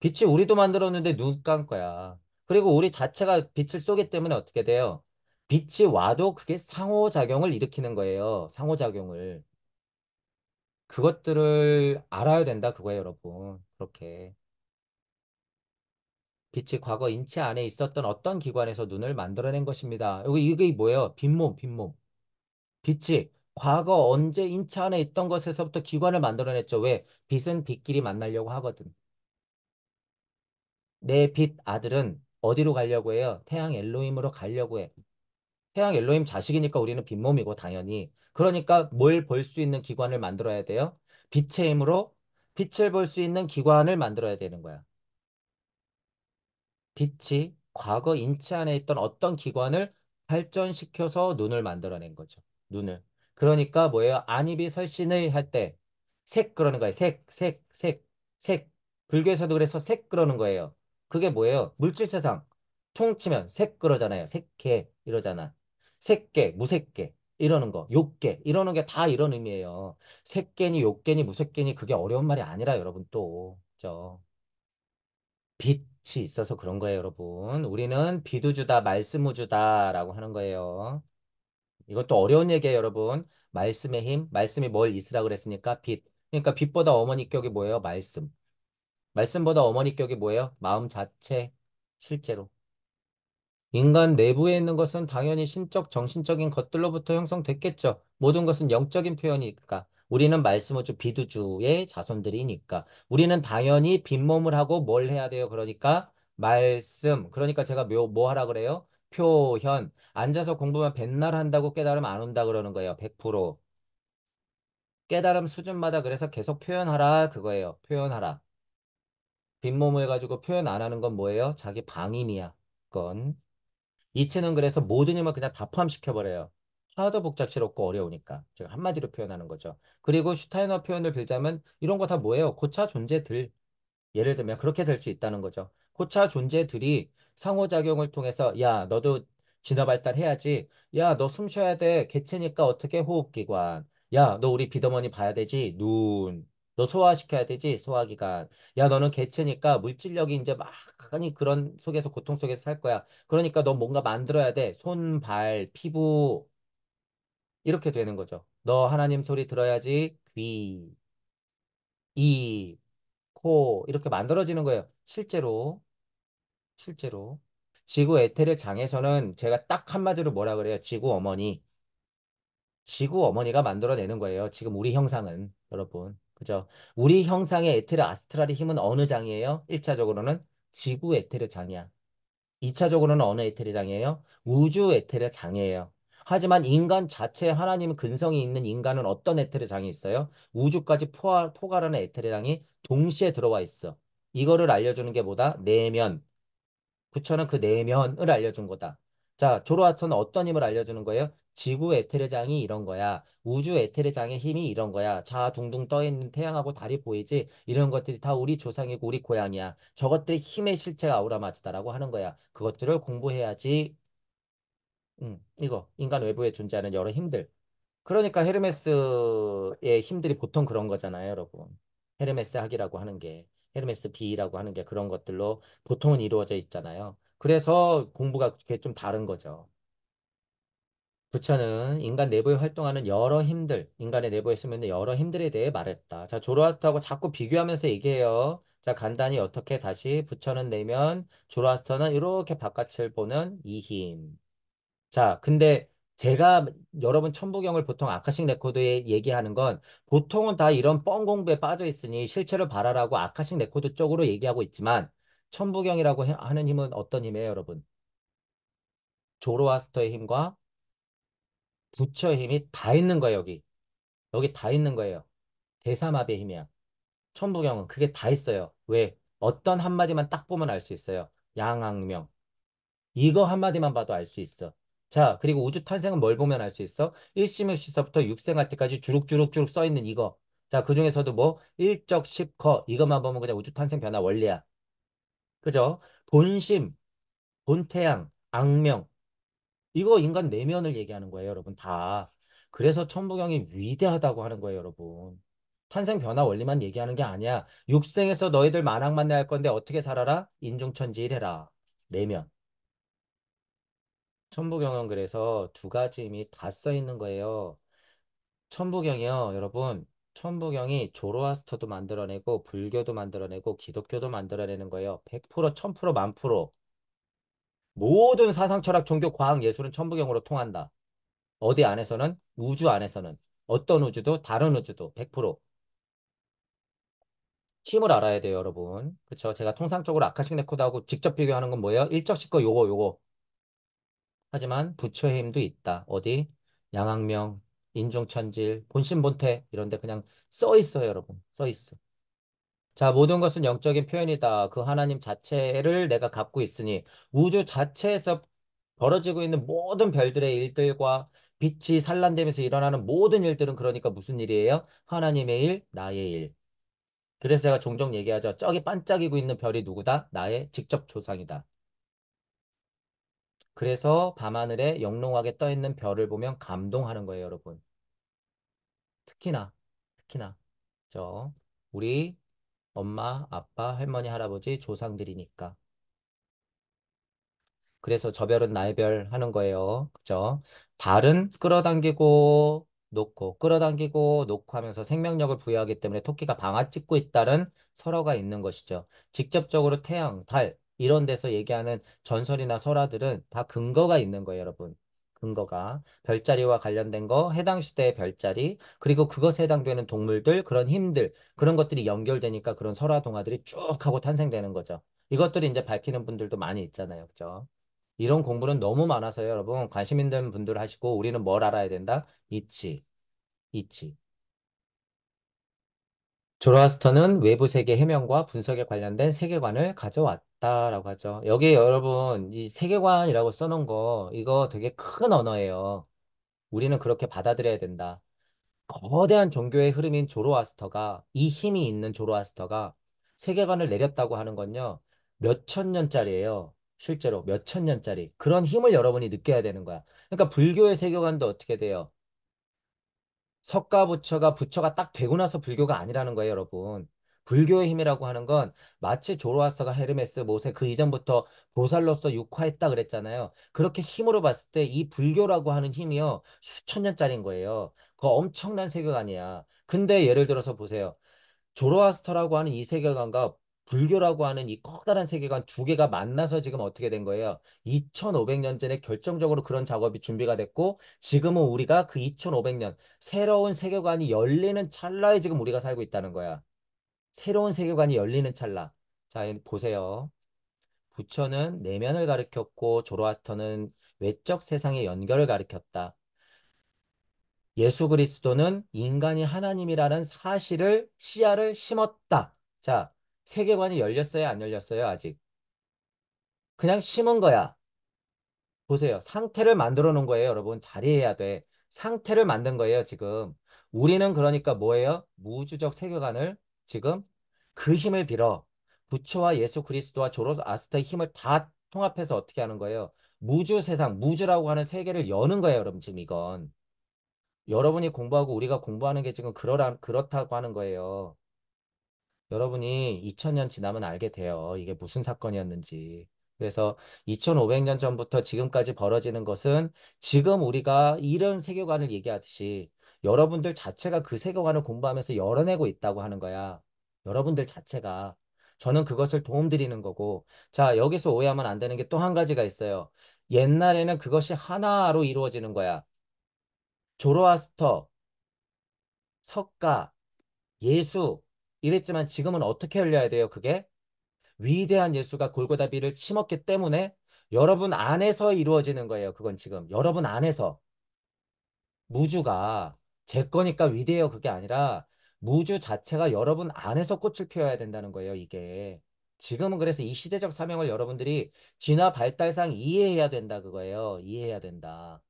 빛이 우리도 만들었는데 눈 깐 거야. 그리고 우리 자체가 빛을 쏘기 때문에 어떻게 돼요? 빛이 와도 그게 상호작용을 일으키는 거예요. 상호작용을. 그것들을 알아야 된다 그거예요, 여러분. 그렇게. 빛이 과거 인체 안에 있었던 어떤 기관에서 눈을 만들어낸 것입니다. 여기 이게 뭐예요? 빈몸, 빈몸. 빛이 과거 언제 인체 안에 있던 것에서부터 기관을 만들어냈죠. 왜? 빛은 빛끼리 만나려고 하거든. 내 빛 아들은 어디로 가려고 해요? 태양 엘로힘으로 가려고 해. 태양 엘로힘 자식이니까 우리는 빈몸이고 당연히 그러니까 뭘 볼 수 있는 기관을 만들어야 돼요? 빛의 힘으로 빛을 볼 수 있는 기관을 만들어야 되는 거야. 빛이 과거 인체 안에 있던 어떤 기관을 발전시켜서 눈을 만들어낸 거죠. 눈을. 그러니까 뭐예요? 안입이 설신을 할 때 색 그러는 거예요. 색, 색, 색, 색. 불교에서도 그래서 색 그러는 거예요. 그게 뭐예요? 물질 세상. 퉁 치면 색 그러잖아요. 색해 이러잖아. 색계, 무색계 이러는 거, 욕계 이러는 게 다 이런 의미예요. 색계니 욕계니 무색계니 그게 어려운 말이 아니라 여러분 또그 빛이 있어서 그런 거예요, 여러분. 우리는 비두주다, 말씀우주다라고 하는 거예요. 이것도 어려운 얘기예요, 여러분. 말씀의 힘, 말씀이 뭘 있으라 그랬으니까 빛. 그러니까 빛보다 어머니 격이 뭐예요? 말씀. 말씀보다 어머니 격이 뭐예요? 마음 자체, 실제로. 인간 내부에 있는 것은 당연히 신적, 정신적인 것들로부터 형성됐겠죠. 모든 것은 영적인 표현이니까. 우리는 말씀을주 비두주의 자손들이니까. 우리는 당연히 빈몸을 하고 뭘 해야 돼요? 그러니까 말씀. 그러니까 제가 묘, 뭐 하라 그래요? 표현. 앉아서 공부만 백날 한다고 깨달음 안 온다 그러는 거예요. 100%. 깨달음 수준마다 그래서 계속 표현하라 그거예요. 표현하라. 빈몸을 가지고 표현 안 하는 건 뭐예요? 자기 방임이야. 건. 이체는 그래서 모든 힘을 그냥 다 포함시켜버려요. 하도 복잡스럽고 어려우니까. 제가 한마디로 표현하는 거죠. 그리고 슈타이너 표현을 빌자면 이런 거 다 뭐예요? 고차 존재들. 예를 들면 그렇게 될 수 있다는 거죠. 고차 존재들이 상호작용을 통해서 야 너도 진화 발달해야지. 야 너 숨 쉬어야 돼. 개체니까 어떻게 호흡기관. 야 너 우리 비더머니 봐야 되지. 눈. 너 소화시켜야 되지 소화기관 야 너는 개체니까 물질력이 이제 많이 그런 속에서 고통 속에서 살 거야 그러니까 너 뭔가 만들어야 돼 손 발 피부 이렇게 되는 거죠 너 하나님 소리 들어야지 귀이코 이렇게 만들어지는 거예요 실제로 실제로 지구 에테르 장에서는 제가 딱 한마디로 뭐라 그래요 지구 어머니 지구 어머니가 만들어내는 거예요 지금 우리 형상은 여러분 그죠? 우리 형상의 에테르 아스트랄의 힘은 어느 장이에요? 1차적으로는 지구 에테르 장이야. 2차적으로는 어느 에테르 장이에요? 우주 에테르 장이에요. 하지만 인간 자체에 하나님 근성이 있는 인간은 어떤 에테르 장이 있어요? 우주까지 포 포괄하는 에테르 장이 동시에 들어와 있어. 이거를 알려주는 게 뭐다? 내면. 부처는 그 내면을 알려준 거다. 자, 조로아트는 어떤 힘을 알려주는 거예요? 지구 에테르장이 이런 거야. 우주 에테르장의 힘이 이런 거야. 자 둥둥 떠 있는 태양하고 달이 보이지? 이런 것들이 다 우리 조상이고 우리 고향이야. 저것들의 힘의 실체가 아우라마지다라고 하는 거야. 그것들을 공부해야지. 음, 이거 인간 외부에 존재하는 여러 힘들. 그러니까 헤르메스의 힘들이 보통 그런 거잖아요, 여러분. 헤르메스 학이라고 하는 게 헤르메스 비라고 하는 게 그런 것들로 보통은 이루어져 있잖아요. 그래서 공부가 그게 좀 다른 거죠. 부처는 인간 내부에 활동하는 여러 힘들, 인간의 내부에 있으면 여러 힘들에 대해 말했다. 자, 조로아스터하고 자꾸 비교하면서 얘기해요. 자, 간단히 어떻게 다시 부처는 내면 조로아스터는 이렇게 바깥을 보는 이 힘. 자, 근데 제가 여러분 천부경을 보통 아카식 레코드에 얘기하는 건 보통은 다 이런 뻥 공부에 빠져 있으니 실체를 바라라고 아카식 레코드 쪽으로 얘기하고 있지만 천부경이라고 하는 힘은 어떤 힘이에요, 여러분? 조로아스터의 힘과 부처의 힘이 다 있는 거예요, 여기. 여기 다 있는 거예요. 대사마비의 힘이야. 천부경은 그게 다 있어요. 왜? 어떤 한마디만 딱 보면 알 수 있어요. 양악명. 이거 한마디만 봐도 알 수 있어. 자, 그리고 우주 탄생은 뭘 보면 알 수 있어? 1심일시서부터 6생할 때까지 주룩주룩주룩 써 있는 이거. 자, 그 중에서도 뭐 일적 십커 이것만 보면 그냥 우주 탄생 변화 원리야. 그죠? 본심, 본태양, 악명 이거 인간 내면을 얘기하는 거예요, 여러분. 다. 그래서 천부경이 위대하다고 하는 거예요, 여러분. 탄생 변화 원리만 얘기하는 게 아니야. 육생에서 너희들 만학만 내할 건데 어떻게 살아라? 인중천지일해라. 내면. 천부경은 그래서 두 가지 이미다 써 있는 거예요. 천부경이요, 여러분. 천부경이 조로아스터도 만들어내고 불교도 만들어내고 기독교도 만들어내는 거예요. 100% 1000% 1000% 모든 사상, 철학, 종교, 과학, 예술은 천부경으로 통한다. 어디 안에서는 우주 안에서는 어떤 우주도 다른 우주도 100% 힘을 알아야 돼요, 여러분. 그쵸? 제가 통상적으로 아카식 레코드하고 직접 비교하는 건 뭐예요? 일적식 거 요거 요거. 하지만 부처의 힘도 있다. 어디? 양학명, 인중천질, 본심본태 이런데 그냥 써 있어요, 여러분. 써 있어. 자, 모든 것은 영적인 표현이다. 그 하나님 자체를 내가 갖고 있으니 우주 자체에서 벌어지고 있는 모든 별들의 일들과 빛이 산란되면서 일어나는 모든 일들은 그러니까 무슨 일이에요? 하나님의 일, 나의 일. 그래서 제가 종종 얘기하죠. 저기 반짝이고 있는 별이 누구다? 나의 직접 조상이다. 그래서 밤하늘에 영롱하게 떠있는 별을 보면 감동하는 거예요, 여러분. 특히나, 특히나, 저, 우리 엄마, 아빠, 할머니, 할아버지, 조상들이니까. 그래서 저별은 나의 별 하는 거예요. 그죠? 달은 끌어당기고 놓고 끌어당기고 놓고 하면서 생명력을 부여하기 때문에 토끼가 방아 찍고 있다는 설화가 있는 것이죠. 직접적으로 태양, 달 이런 데서 얘기하는 전설이나 설화들은 다 근거가 있는 거예요, 여러분. 근거가 별자리와 관련된 거, 해당 시대의 별자리, 그리고 그것에 해당되는 동물들, 그런 힘들, 그런 것들이 연결되니까 그런 설화 동화들이 쭉 하고 탄생되는 거죠. 이것들이 이제 밝히는 분들도 많이 있잖아요. 그죠? 이런 공부는 너무 많아서요, 여러분. 관심 있는 분들 하시고 우리는 뭘 알아야 된다? 이치. 이치. 조라스터는 외부 세계 해명과 분석에 관련된 세계관을 가져왔다라고 하죠. 여기 여러분, 이 세계관이라고 써놓은 거, 이거 되게 큰 언어예요. 우리는 그렇게 받아들여야 된다. 거대한 종교의 흐름인 조로아스터가, 이 힘이 있는 조로아스터가 세계관을 내렸다고 하는 건요, 몇천 년짜리예요. 실제로 몇천 년짜리. 그런 힘을 여러분이 느껴야 되는 거야. 그러니까 불교의 세계관도 어떻게 돼요? 석가 부처가 부처가 딱 되고 나서 불교가 아니라는 거예요, 여러분. 불교의 힘이라고 하는 건 마치 조로아스가 헤르메스, 모세 그 이전부터 보살로서 육화했다 그랬잖아요. 그렇게 힘으로 봤을 때 이 불교라고 하는 힘이요. 수천 년짜린 거예요. 그 엄청난 세계관이야. 근데 예를 들어서 보세요. 조로아스터라고 하는 이 세계관과 불교라고 하는 이 커다란 세계관 두 개가 만나서 지금 어떻게 된 거예요? 2500년 전에 결정적으로 그런 작업이 준비가 됐고 지금은 우리가 그 2500년 새로운 세계관이 열리는 찰나에 지금 우리가 살고 있다는 거야. 새로운 세계관이 열리는 찰나. 자, 보세요. 부처는 내면을 가리켰고 조로아스터는 외적 세상의 연결을 가리켰다. 예수 그리스도는 인간이 하나님이라는 사실을 씨앗을 심었다. 자, 세계관이 열렸어요? 안 열렸어요? 아직? 그냥 심은 거야. 보세요. 상태를 만들어 놓은 거예요. 여러분 자리해야 돼. 상태를 만든 거예요. 지금. 우리는 그러니까 뭐예요? 무주적 세계관을 지금 그 힘을 빌어 부처와 예수 그리스도와 조로아스터의 스 힘을 다 통합해서 어떻게 하는 거예요? 무주 세상, 무주라고 하는 세계를 여는 거예요. 여러분 지금 이건. 여러분이 공부하고 우리가 공부하는 게 지금 그러라, 그렇다고 하는 거예요. 여러분이 2000년 지나면 알게 돼요. 이게 무슨 사건이었는지. 그래서 2500년 전부터 지금까지 벌어지는 것은 지금 우리가 이런 세계관을 얘기하듯이 여러분들 자체가 그 세계관을 공부하면서 열어내고 있다고 하는 거야. 여러분들 자체가. 저는 그것을 도움드리는 거고. 자, 여기서 오해하면 안 되는 게 또 한 가지가 있어요. 옛날에는 그것이 하나로 이루어지는 거야. 조로아스터, 석가, 예수, 이랬지만 지금은 어떻게 열려야 돼요? 그게 위대한 예수가 골고다 비를 심었기 때문에 여러분 안에서 이루어지는 거예요. 그건 지금 여러분 안에서 무주가 제 거니까 위대해요. 그게 아니라 무주 자체가 여러분 안에서 꽃을 피워야 된다는 거예요. 이게 지금은 그래서 이 시대적 사명을 여러분들이 진화 발달상 이해해야 된다 그거예요. 이해해야 된다.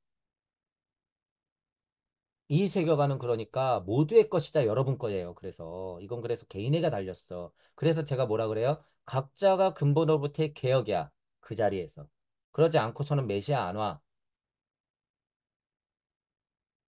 이 세계관은 그러니까 모두의 것이자 여러분 거예요. 그래서 이건 그래서 개인에가 달렸어. 그래서 제가 뭐라 그래요? 각자가 근본으로부터의 개혁이야. 그 자리에서. 그러지 않고서는 메시아 안 와.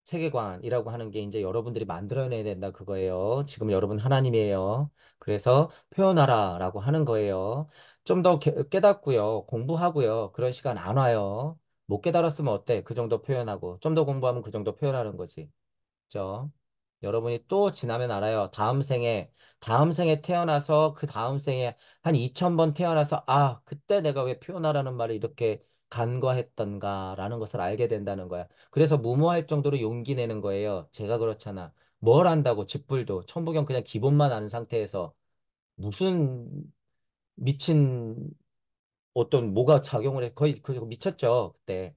세계관이라고 하는 게 이제 여러분들이 만들어내야 된다 그거예요. 지금 여러분 하나님이에요. 그래서 표현하라라고 하는 거예요. 좀 더 깨닫고요. 공부하고요. 그런 시간 안 와요. 못 깨달았으면 어때? 그 정도 표현하고 좀 더 공부하면 그 정도 표현하는 거지. 그죠? 여러분이 또 지나면 알아요. 다음 생에 다음 생에 태어나서 그 다음 생에 한 2천 번 태어나서 아, 그때 내가 왜 표현하라는 말을 이렇게 간과했던가라는 것을 알게 된다는 거야. 그래서 무모할 정도로 용기 내는 거예요. 제가 그렇잖아. 뭘 안다고 집불도 천부경 그냥 기본만 아는 상태에서 무슨 미친 어떤 뭐가 작용을 해 거의 그 미쳤죠 그때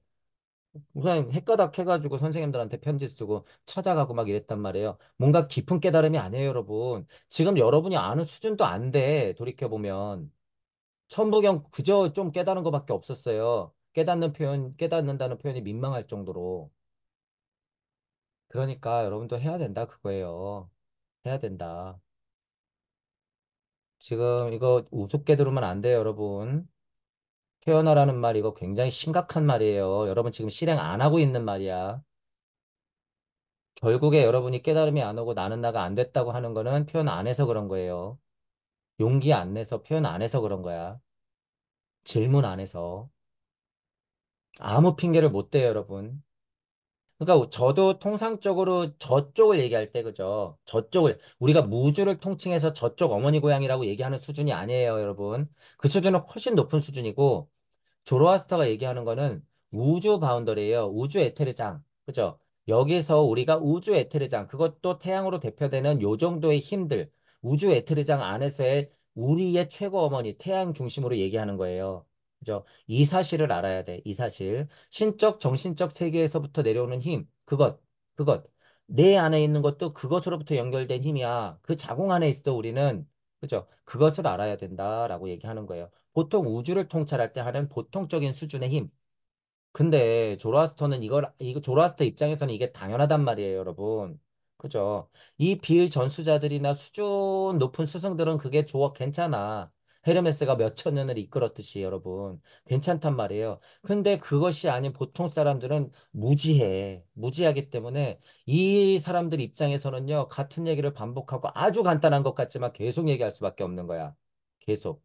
우선 핵가닥 해가지고 선생님들한테 편지 쓰고 찾아가고 막 이랬단 말이에요 뭔가 깊은 깨달음이 아니에요 여러분 지금 여러분이 아는 수준도 안 돼 돌이켜보면 천부경 그저 좀 깨달은 것밖에 없었어요 깨닫는 표현 깨닫는다는 표현이 민망할 정도로 그러니까 여러분도 해야 된다 그거예요 해야 된다 지금 이거 우습게 들으면 안 돼요 여러분 태어나라는 말 이거 굉장히 심각한 말이에요. 여러분 지금 실행 안 하고 있는 말이야. 결국에 여러분이 깨달음이 안 오고 나는 나가 안 됐다고 하는 거는 표현 안 해서 그런 거예요. 용기 안 내서 표현 안 해서 그런 거야. 질문 안 해서. 아무 핑계를 못 대요, 여러분. 그러니까 저도 통상적으로 저쪽을 얘기할 때 그죠? 저쪽을 우리가 무주를 통칭해서 저쪽 어머니 고향이라고 얘기하는 수준이 아니에요, 여러분. 그 수준은 훨씬 높은 수준이고 조로아스터가 얘기하는 거는 우주 바운더리예요. 우주 에테르장. 그죠? 여기서 우리가 우주 에테르장 그것도 태양으로 대표되는 요 정도의 힘들 우주 에테르장 안에서의 우리의 최고 어머니 태양 중심으로 얘기하는 거예요. 그죠? 이 사실을 알아야 돼. 이 사실. 신적 정신적 세계에서부터 내려오는 힘. 그것. 그것. 내 안에 있는 것도 그것으로부터 연결된 힘이야. 그자궁 안에 있어 우리는 그죠? 그것을 알아야 된다라고 얘기하는 거예요. 보통 우주를 통찰할 때 하는 보통적인 수준의 힘. 근데 조라스터는 이걸 이거 조라스터 입장에서는 이게 당연하단 말이에요, 여러분. 그죠? 이 비의 전수자들이나 수준 높은 스승들은 그게 좋아 괜찮아. 헤르메스가 몇 천 년을 이끌었듯이 여러분 괜찮단 말이에요. 근데 그것이 아닌 보통 사람들은 무지해. 무지하기 때문에 이 사람들 입장에서는요. 같은 얘기를 반복하고 아주 간단한 것 같지만 계속 얘기할 수밖에 없는 거야. 계속.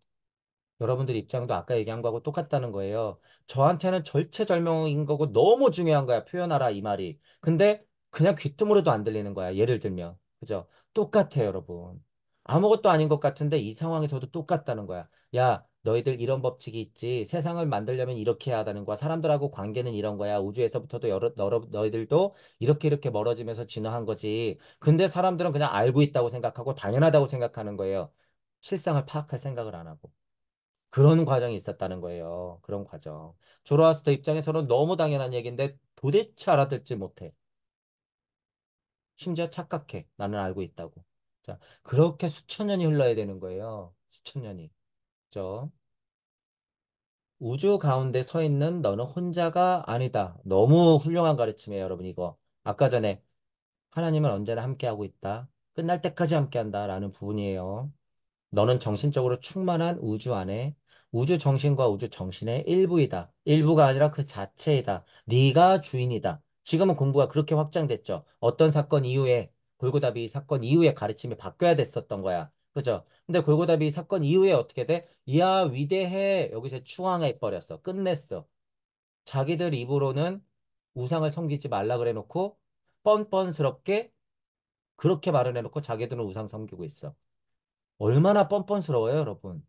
여러분들 입장도 아까 얘기한 거하고 똑같다는 거예요. 저한테는 절체절명인 거고 너무 중요한 거야. 표현하라 이 말이. 근데 그냥 귀뜸으로도 안 들리는 거야. 예를 들면. 그죠? 똑같아요, 여러분. 아무것도 아닌 것 같은데 이 상황에서도 똑같다는 거야. 야, 너희들 이런 법칙이 있지. 세상을 만들려면 이렇게 해야 하는 거야. 사람들하고 관계는 이런 거야. 우주에서부터도 여러, 여러, 너희들도 이렇게 이렇게 멀어지면서 진화한 거지. 근데 사람들은 그냥 알고 있다고 생각하고 당연하다고 생각하는 거예요. 실상을 파악할 생각을 안 하고. 그런 과정이 있었다는 거예요. 그런 과정. 조로아스터 입장에서는 너무 당연한 얘기인데 도대체 알아듣지 못해. 심지어 착각해. 나는 알고 있다고. 자, 그렇게 수천 년이 흘러야 되는 거예요. 수천 년이. 그죠? 우주 가운데 서 있는 너는 혼자가 아니다. 너무 훌륭한 가르침이에요, 여러분. 이거. 아까 전에 하나님은 언제나 함께하고 있다. 끝날 때까지 함께한다. 라는 부분이에요. 너는 정신적으로 충만한 우주 안에 우주 정신과 우주 정신의 일부이다. 일부가 아니라 그 자체이다. 네가 주인이다. 지금은 공부가 그렇게 확장됐죠. 어떤 사건 이후에 골고다 비 사건 이후에 가르침이 바뀌어야 됐었던 거야. 그죠? 근데 골고다 비 사건 이후에 어떻게 돼? 이야 위대해 여기서 추앙해 버렸어. 끝냈어. 자기들 입으로는 우상을 섬기지 말라 그래 놓고 뻔뻔스럽게 그렇게 말을 해놓고 자기들은 우상 섬기고 있어. 얼마나 뻔뻔스러워요, 여러분.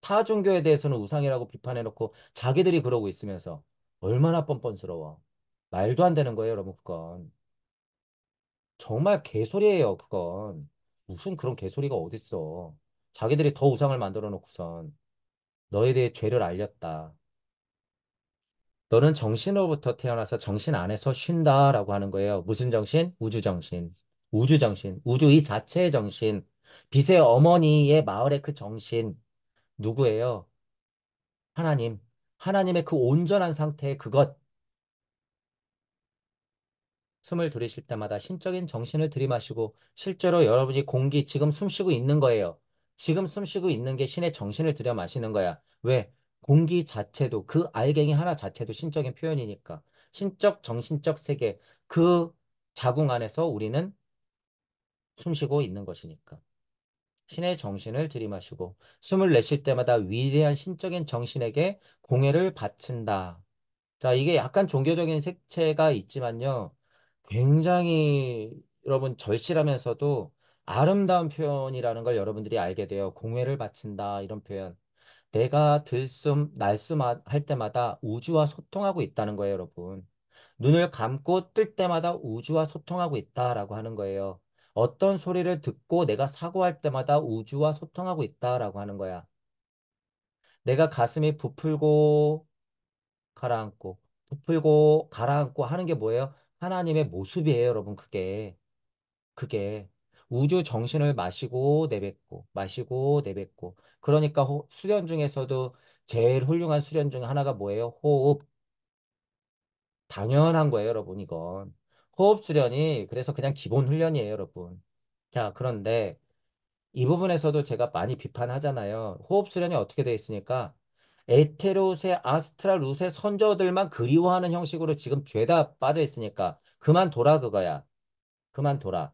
타 종교에 대해서는 우상이라고 비판해놓고 자기들이 그러고 있으면서 얼마나 뻔뻔스러워. 말도 안 되는 거예요, 여러분, 그건. 정말 개소리예요, 그건. 무슨 그런 개소리가 어딨어. 자기들이 더 우상을 만들어 놓고선 너에 대해 죄를 알렸다. 너는 정신으로부터 태어나서 정신 안에서 쉰다라고 하는 거예요. 무슨 정신? 우주 정신. 우주 정신. 우주 이 자체의 정신. 빛의 어머니의 마을의 그 정신. 누구예요? 하나님. 하나님의 그 온전한 상태의 그것. 숨을 들이실 때마다 신적인 정신을 들이마시고 실제로 여러분이 공기 지금 숨쉬고 있는 거예요. 지금 숨쉬고 있는 게 신의 정신을 들여마시는 거야. 왜? 공기 자체도 그 알갱이 하나 자체도 신적인 표현이니까. 신적 정신적 세계 그 자궁 안에서 우리는 숨쉬고 있는 것이니까. 신의 정신을 들이마시고 숨을 내쉴 때마다 위대한 신적인 정신에게 공해를 바친다. 자, 이게 약간 종교적인 색채가 있지만요. 굉장히 여러분 절실하면서도 아름다운 표현이라는 걸 여러분들이 알게 되어 공회를 바친다 이런 표현. 내가 들숨 날숨 할 때마다 우주와 소통하고 있다는 거예요, 여러분. 눈을 감고 뜰 때마다 우주와 소통하고 있다라고 하는 거예요. 어떤 소리를 듣고 내가 사고할 때마다 우주와 소통하고 있다라고 하는 거야. 내가 가슴이 부풀고 가라앉고 부풀고 가라앉고 하는 게 뭐예요? 하나님의 모습이에요, 여러분. 그게. 그게. 우주 정신을 마시고 내뱉고, 마시고 내뱉고. 그러니까 호, 수련 중에서도 제일 훌륭한 수련 중에 하나가 뭐예요? 호흡. 당연한 거예요, 여러분, 이건. 호흡 수련이 그래서 그냥 기본 훈련이에요, 여러분. 자, 그런데 이 부분에서도 제가 많이 비판하잖아요. 호흡 수련이 어떻게 되어 있으니까 에테로세, 아스트라루세 선조들만 그리워하는 형식으로 지금 죄다 빠져 있으니까 그만 돌아 그거야. 그만 돌아.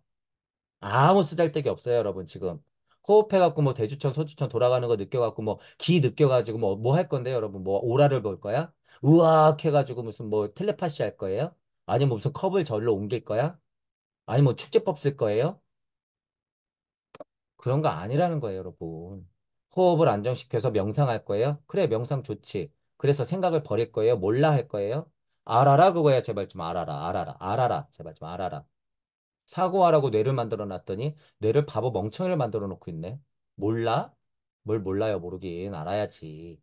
아무 쓰잘데기 없어요, 여러분 지금. 호흡해갖고 뭐 대주천, 소주천 돌아가는 거 느껴갖고 뭐 기 느껴가지고 뭐 뭐 할 건데 여러분 뭐 오라를 볼 거야? 우악 해가지고 무슨 뭐 텔레파시 할 거예요? 아니면 무슨 컵을 절로 옮길 거야? 아니면 뭐 축제법 쓸 거예요? 그런 거 아니라는 거예요, 여러분. 호흡을 안정시켜서 명상할 거예요? 그래, 명상 좋지. 그래서 생각을 버릴 거예요? 몰라 할 거예요? 알아라 그거야. 제발 좀 알아라. 알아라. 알아라. 제발 좀 알아라. 사고하라고 뇌를 만들어 놨더니 뇌를 바보 멍청이를 만들어 놓고 있네. 몰라? 뭘 몰라요. 모르긴 알아야지.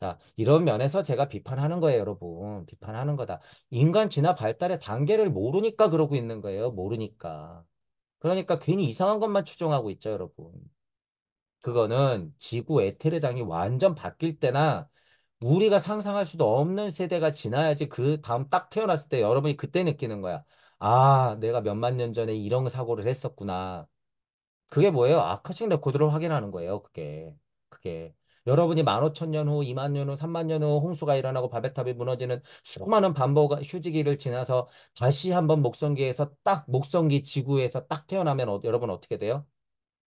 자, 이런 면에서 제가 비판하는 거예요, 여러분. 비판하는 거다. 인간 진화 발달의 단계를 모르니까 그러고 있는 거예요. 모르니까. 그러니까 괜히 이상한 것만 추정하고 있죠, 여러분. 그거는 지구 에테르장이 완전 바뀔 때나 우리가 상상할 수도 없는 세대가 지나야지 그 다음 딱 태어났을 때 여러분이 그때 느끼는 거야. 아, 내가 몇만 년 전에 이런 사고를 했었구나. 그게 뭐예요? 아카식 레코드를 확인하는 거예요. 그게. 그게. 여러분이 15,000년 후, 2만 년 후, 3만 년 후 홍수가 일어나고 바벨탑이 무너지는 수많은 반복 휴지기를 지나서 다시 한번 목성기에서 딱 목성기 지구에서 딱 태어나면 어, 여러분 어떻게 돼요?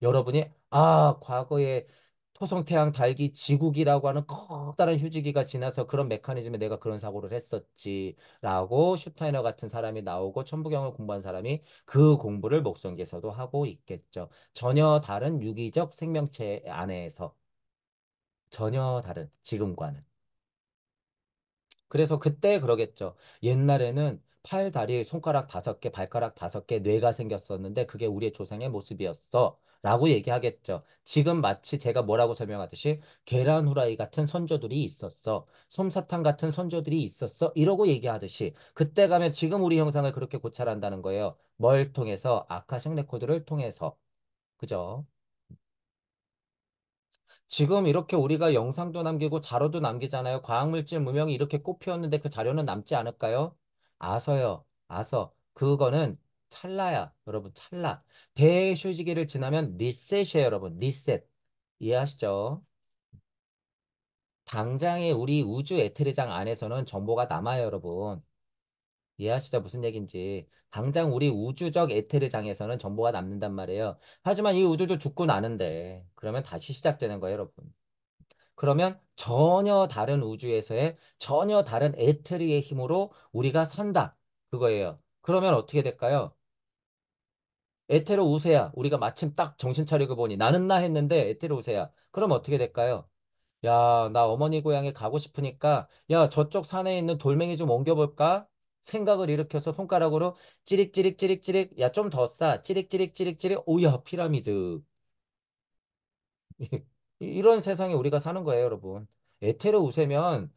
여러분이 아, 과거에 토성, 태양, 달기, 지구기라고 하는 커다란 휴지기가 지나서 그런 메커니즘에 내가 그런 사고를 했었지라고 슈타이너 같은 사람이 나오고 천부경을 공부한 사람이 그 공부를 목성계에서도 하고 있겠죠. 전혀 다른 유기적 생명체 안에서 전혀 다른 지금과는. 그래서 그때 그러겠죠. 옛날에는 팔, 다리, 손가락 다섯 개, 발가락 다섯 개, 뇌가 생겼었는데 그게 우리의 조상의 모습이었어. 라고 얘기하겠죠. 지금 마치 제가 뭐라고 설명하듯이 계란 후라이 같은 선조들이 있었어. 솜사탕 같은 선조들이 있었어. 이러고 얘기하듯이 그때 가면 지금 우리 형상을 그렇게 고찰한다는 거예요. 뭘 통해서? 아카식 레코드를 통해서. 그죠? 지금 이렇게 우리가 영상도 남기고 자료도 남기잖아요. 과학물질 무명이 이렇게 꽃피웠는데 그 자료는 남지 않을까요? 아서요. 아서. 그거는 찰나야. 여러분 찰나. 대휴지기를 지나면 리셋이에요. 여러분 리셋. 이해하시죠? 당장에 우리 우주 에테르장 안에서는 정보가 남아요. 여러분. 이해하시죠? 무슨 얘기인지. 당장 우리 우주적 에테르장에서는 정보가 남는단 말이에요. 하지만 이 우주도 죽고 나는데 그러면 다시 시작되는 거예요. 여러분. 그러면 전혀 다른 우주에서의 전혀 다른 에테리의 힘으로 우리가 산다. 그거예요. 그러면 어떻게 될까요? 에테로 우세야. 우리가 마침 딱 정신 차리고 보니 나는 나 했는데 에테로 우세야. 그럼 어떻게 될까요? 야, 나 어머니 고향에 가고 싶으니까 야, 저쪽 산에 있는 돌멩이 좀 옮겨볼까? 생각을 일으켜서 손가락으로 찌릭찌릭찌릭찌릭 야, 좀 더 싸. 찌릭찌릭찌릭찌릭 오야, 피라미드. 이런 세상에 우리가 사는 거예요, 여러분. 애태로 우세면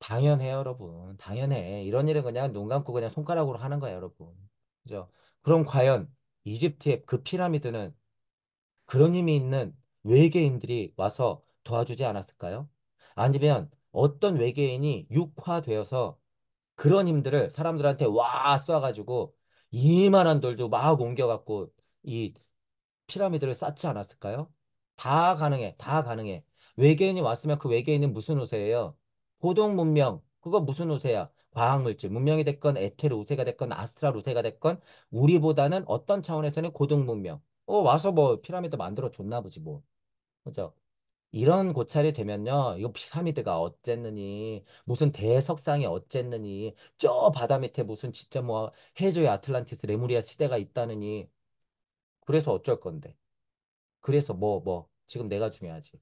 당연해요, 여러분. 당연해. 이런 일은 그냥 눈 감고 그냥 손가락으로 하는 거예요, 여러분. 그죠? 그럼 과연 이집트의 그 피라미드는 그런 힘이 있는 외계인들이 와서 도와주지 않았을까요? 아니면 어떤 외계인이 육화되어서 그런 힘들을 사람들한테 와 쏴가지고 이만한 돌도 막 옮겨갖고 이 피라미드를 쌓지 않았을까요? 다 가능해. 다 가능해. 외계인이 왔으면 그 외계인은 무슨 우세예요? 고동 문명. 그거 무슨 우세야? 과학물질, 문명이 됐건 에테르 우세가 됐건 아스트랄 우세가 됐건 우리보다는 어떤 차원에서는 고등 문명. 어 와서 뭐 피라미드 만들어 줬나 보지 뭐. 그죠? 이런 고찰이 되면요. 이 피라미드가 어쨌느니 무슨 대석상이 어쨌느니 저 바다 밑에 무슨 진짜 뭐 해저의 아틀란티스 레무리아 시대가 있다느니 그래서 어쩔 건데. 그래서 뭐, 뭐, 지금 내가 중요하지.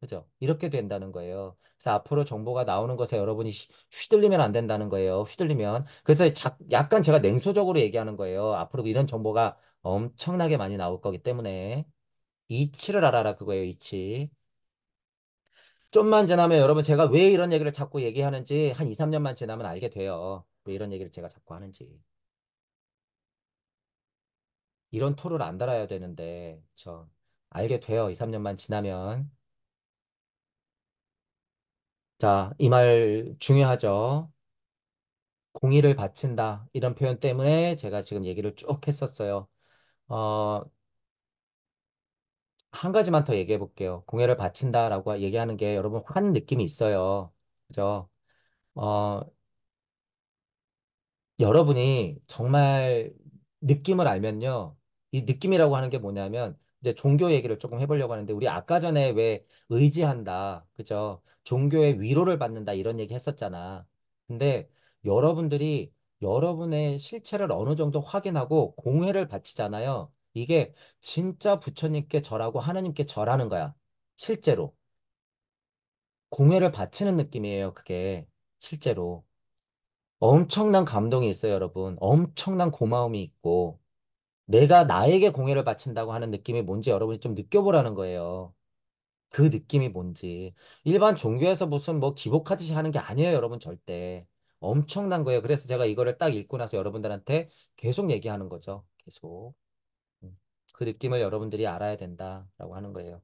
그죠? 이렇게 된다는 거예요. 그래서 앞으로 정보가 나오는 것에 여러분이 휘둘리면 안 된다는 거예요. 휘둘리면. 그래서 자, 약간 제가 냉소적으로 얘기하는 거예요. 앞으로 이런 정보가 엄청나게 많이 나올 거기 때문에 이치를 알아라 그거예요. 이치. 좀만 지나면 여러분 제가 왜 이런 얘기를 자꾸 얘기하는지 한 2, 3년만 지나면 알게 돼요. 왜 이런 얘기를 제가 자꾸 하는지. 이런 토를 안 달아야 되는데 저 알게 돼요. 2, 3년만 지나면. 자, 이 말 중요하죠. 공의를 바친다. 이런 표현 때문에 제가 지금 얘기를 쭉 했었어요. 어, 한 가지만 더 얘기해 볼게요. 공의를 바친다라고 얘기하는 게 여러분 환 느낌이 있어요. 그죠? 어, 여러분이 정말 느낌을 알면요. 이 느낌이라고 하는 게 뭐냐면 이제 종교 얘기를 조금 해보려고 하는데 우리 아까 전에 왜 의지한다, 그죠? 종교의 위로를 받는다 이런 얘기 했었잖아. 근데 여러분들이 여러분의 실체를 어느 정도 확인하고 공회를 바치잖아요. 이게 진짜 부처님께 절하고 하나님께 절하는 거야. 실제로. 공회를 바치는 느낌이에요, 그게. 실제로. 엄청난 감동이 있어요, 여러분. 엄청난 고마움이 있고, 내가 나에게 공예를 바친다고 하는 느낌이 뭔지 여러분이 좀 느껴보라는 거예요. 그 느낌이 뭔지. 일반 종교에서 무슨 뭐 기복하듯이 하는 게 아니에요, 여러분, 절대. 엄청난 거예요. 그래서 제가 이거를 딱 읽고 나서 여러분들한테 계속 얘기하는 거죠. 계속. 음, 그 느낌을 여러분들이 알아야 된다라고 하는 거예요.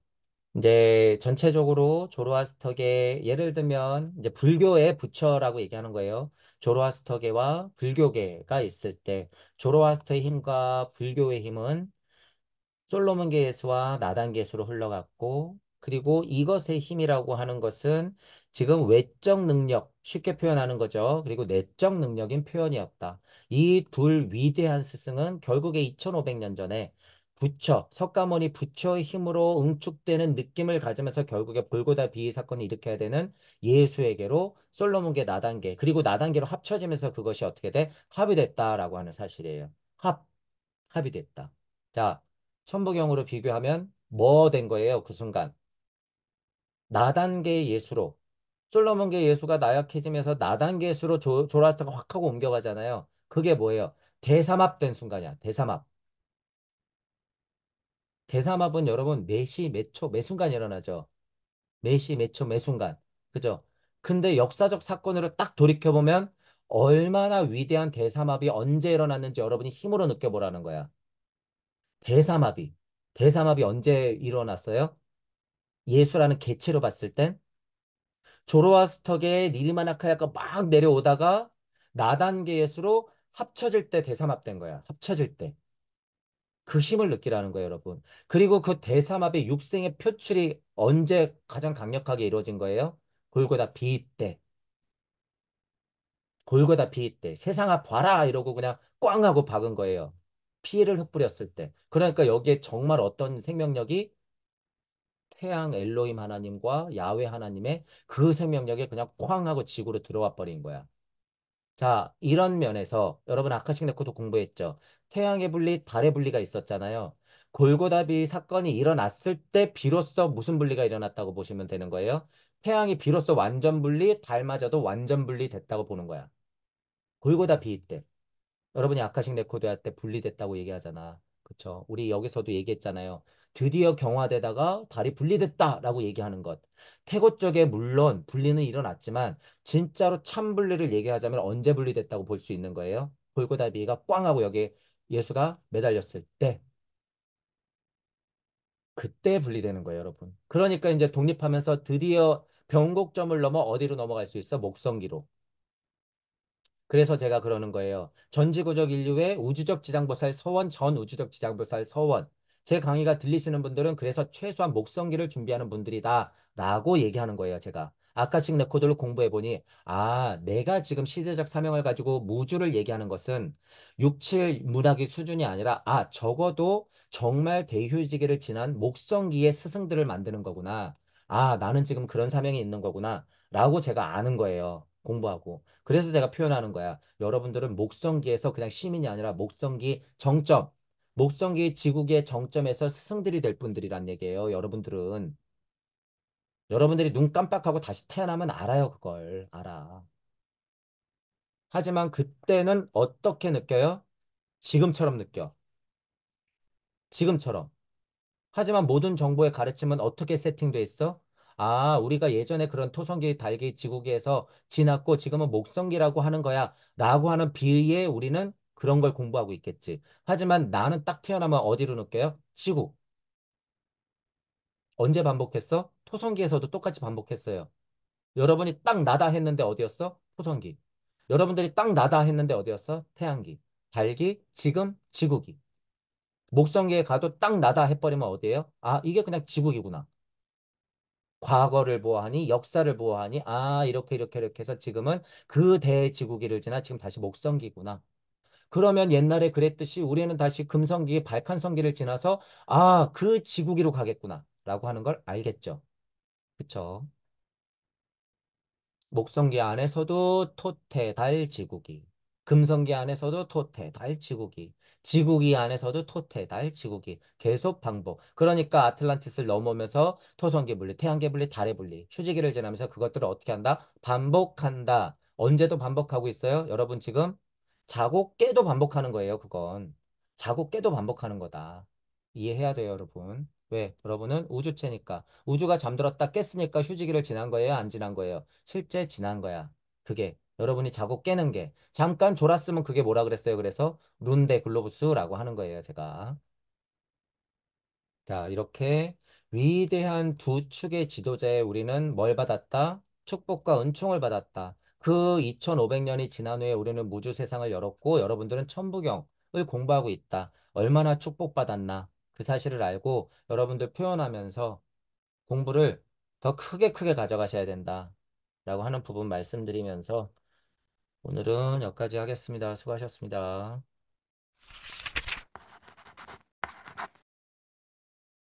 이제 전체적으로 조로아스터계 예를 들면 이제 불교의 부처라고 얘기하는 거예요. 조로아스터계와 불교계가 있을 때 조로아스터의 힘과 불교의 힘은 솔로몬 계수와 나단 계수로 흘러갔고 그리고 이것의 힘이라고 하는 것은 지금 외적 능력 쉽게 표현하는 거죠. 그리고 내적 능력인 표현이었다. 이 둘 위대한 스승은 결국에 2500년 전에 부처, 석가모니 부처의 힘으로 응축되는 느낌을 가지면서 결국에 볼고다 비의 사건을 일으켜야 되는 예수에게로 솔로몬계 나단계 그리고 나단계로 합쳐지면서 그것이 어떻게 돼? 합이 됐다라고 하는 사실이에요. 합, 합이 됐다. 자, 천부경으로 비교하면 뭐 된 거예요? 그 순간. 나단계 예수로 솔로몬계 예수가 나약해지면서 나단계 예수로 조, 조라스가확 하고 옮겨가잖아요. 그게 뭐예요? 대삼합된 순간이야. 대삼합. 대사마합은 여러분 매시 매초 매순간 일어나죠. 매시 매초 매순간. 그죠? 근데 역사적 사건으로 딱 돌이켜보면 얼마나 위대한 대사마비 언제 일어났는지 여러분이 힘으로 느껴보라는 거야. 대사마비대사마비 언제 일어났어요? 예수라는 개체로 봤을 땐 조로아스터계의 니리마나카야가 막 내려오다가 나단계 예수로 합쳐질 때대사마비된 거야. 합쳐질 때. 그 힘을 느끼라는 거예요, 여러분. 그리고 그대사마비 육생의 표출이 언제 가장 강력하게 이루어진 거예요? 골고다 비의 때. 골고다 비의 때. 세상아 봐라 이러고 그냥 꽝 하고 박은 거예요. 피해를 흩뿌렸을 때. 그러니까 여기에 정말 어떤 생명력이 태양 엘로임 하나님과 야외 하나님의 그 생명력에 그냥 쾅 하고 지구로 들어와 버린 거야. 자, 이런 면에서 여러분 아까 식네코도 공부했죠. 태양의 분리, 달의 분리가 있었잖아요. 골고다비 사건이 일어났을 때 비로소 무슨 분리가 일어났다고 보시면 되는 거예요. 태양이 비로소 완전 분리, 달마저도 완전 분리됐다고 보는 거야. 골고다 비 때. 여러분이 아카식 레코드 할 때 분리됐다고 얘기하잖아. 그쵸? 우리 여기서도 얘기했잖아요. 드디어 경화되다가 달이 분리됐다라고 얘기하는 것. 태고 쪽에 물론 분리는 일어났지만 진짜로 참 분리를 얘기하자면 언제 분리됐다고 볼 수 있는 거예요? 골고다 비가 꽝 하고 여기 예수가 매달렸을 때 그때 분리되는 거예요, 여러분. 그러니까 이제 독립하면서 드디어 변곡점을 넘어 어디로 넘어갈 수 있어? 목성기로. 그래서 제가 그러는 거예요. 전지구적 인류의 우주적 지장보살 서원, 전 우주적 지장보살 서원. 제 강의가 들리시는 분들은 그래서 최소한 목성기를 준비하는 분들이다 라고 얘기하는 거예요, 제가. 아까식 레코드를 공부해보니 아 내가 지금 시대적 사명을 가지고 무주를 얘기하는 것은 6, 7 문학의 수준이 아니라 아 적어도 정말 대휴지기를 지난 목성기의 스승들을 만드는 거구나 아 나는 지금 그런 사명이 있는 거구나 라고 제가 아는 거예요. 공부하고 그래서 제가 표현하는 거야 여러분들은 목성기에서 그냥 시민이 아니라 목성기 정점 목성기 지국의 정점에서 스승들이 될 분들이란 얘기예요 여러분들은 여러분들이 눈 깜빡하고 다시 태어나면 알아요, 그걸. 알아. 하지만 그때는 어떻게 느껴요? 지금처럼 느껴. 지금처럼. 하지만 모든 정보의 가르침은 어떻게 세팅돼 있어? 아, 우리가 예전에 그런 토성기, 달기, 지구기에서 지났고 지금은 목성기라고 하는 거야. 라고 하는 비의에 우리는 그런 걸 공부하고 있겠지. 하지만 나는 딱 태어나면 어디로 느껴요? 지구. 언제 반복했어? 토성기에서도 똑같이 반복했어요. 여러분이 딱 나다 했는데 어디였어? 토성기. 여러분들이 딱 나다 했는데 어디였어? 태양기. 달기, 지금, 지구기. 목성기에 가도 딱 나다 해버리면 어디예요? 아, 이게 그냥 지구기구나. 과거를 보아하니 역사를 보아하니 아 이렇게 이렇게 이렇게 해서 지금은 그 대지구기를 지나 지금 다시 목성기구나. 그러면 옛날에 그랬듯이 우리는 다시 금성기, 발칸성기를 지나서 아 그 지구기로 가겠구나 라고 하는 걸 알겠죠. 그쵸? 목성계 안에서도 토테달 지구기. 금성계 안에서도 토테달 지구기. 지구기 안에서도 토테달 지구기. 계속 반복. 그러니까 아틀란티스를 넘어오면서 토성계 분리, 태양계 분리, 달의 분리, 휴지기를 지나면서 그것들을 어떻게 한다? 반복한다. 언제도 반복하고 있어요? 여러분 지금 자고 깨도 반복하는 거예요, 그건. 자고 깨도 반복하는 거다. 이해해야 돼요, 여러분. 왜? 여러분은 우주체니까. 우주가 잠들었다 깼으니까 휴지기를 지난 거예요? 안 지난 거예요? 실제 지난 거야. 그게 여러분이 자고 깨는 게 잠깐 졸았으면 그게 뭐라 그랬어요? 그래서 룬데 글로브스라고 하는 거예요. 제가. 자 이렇게 위대한 두 축의 지도자의 우리는 뭘 받았다? 축복과 은총을 받았다. 그 2500년이 지난 후에 우리는 무주 세상을 열었고 여러분들은 천부경을 공부하고 있다. 얼마나 축복받았나? 그 사실을 알고 여러분들 표현하면서 공부를 더 크게 크게 가져가셔야 된다. 라고 하는 부분 말씀드리면서 오늘은 여기까지 하겠습니다. 수고하셨습니다.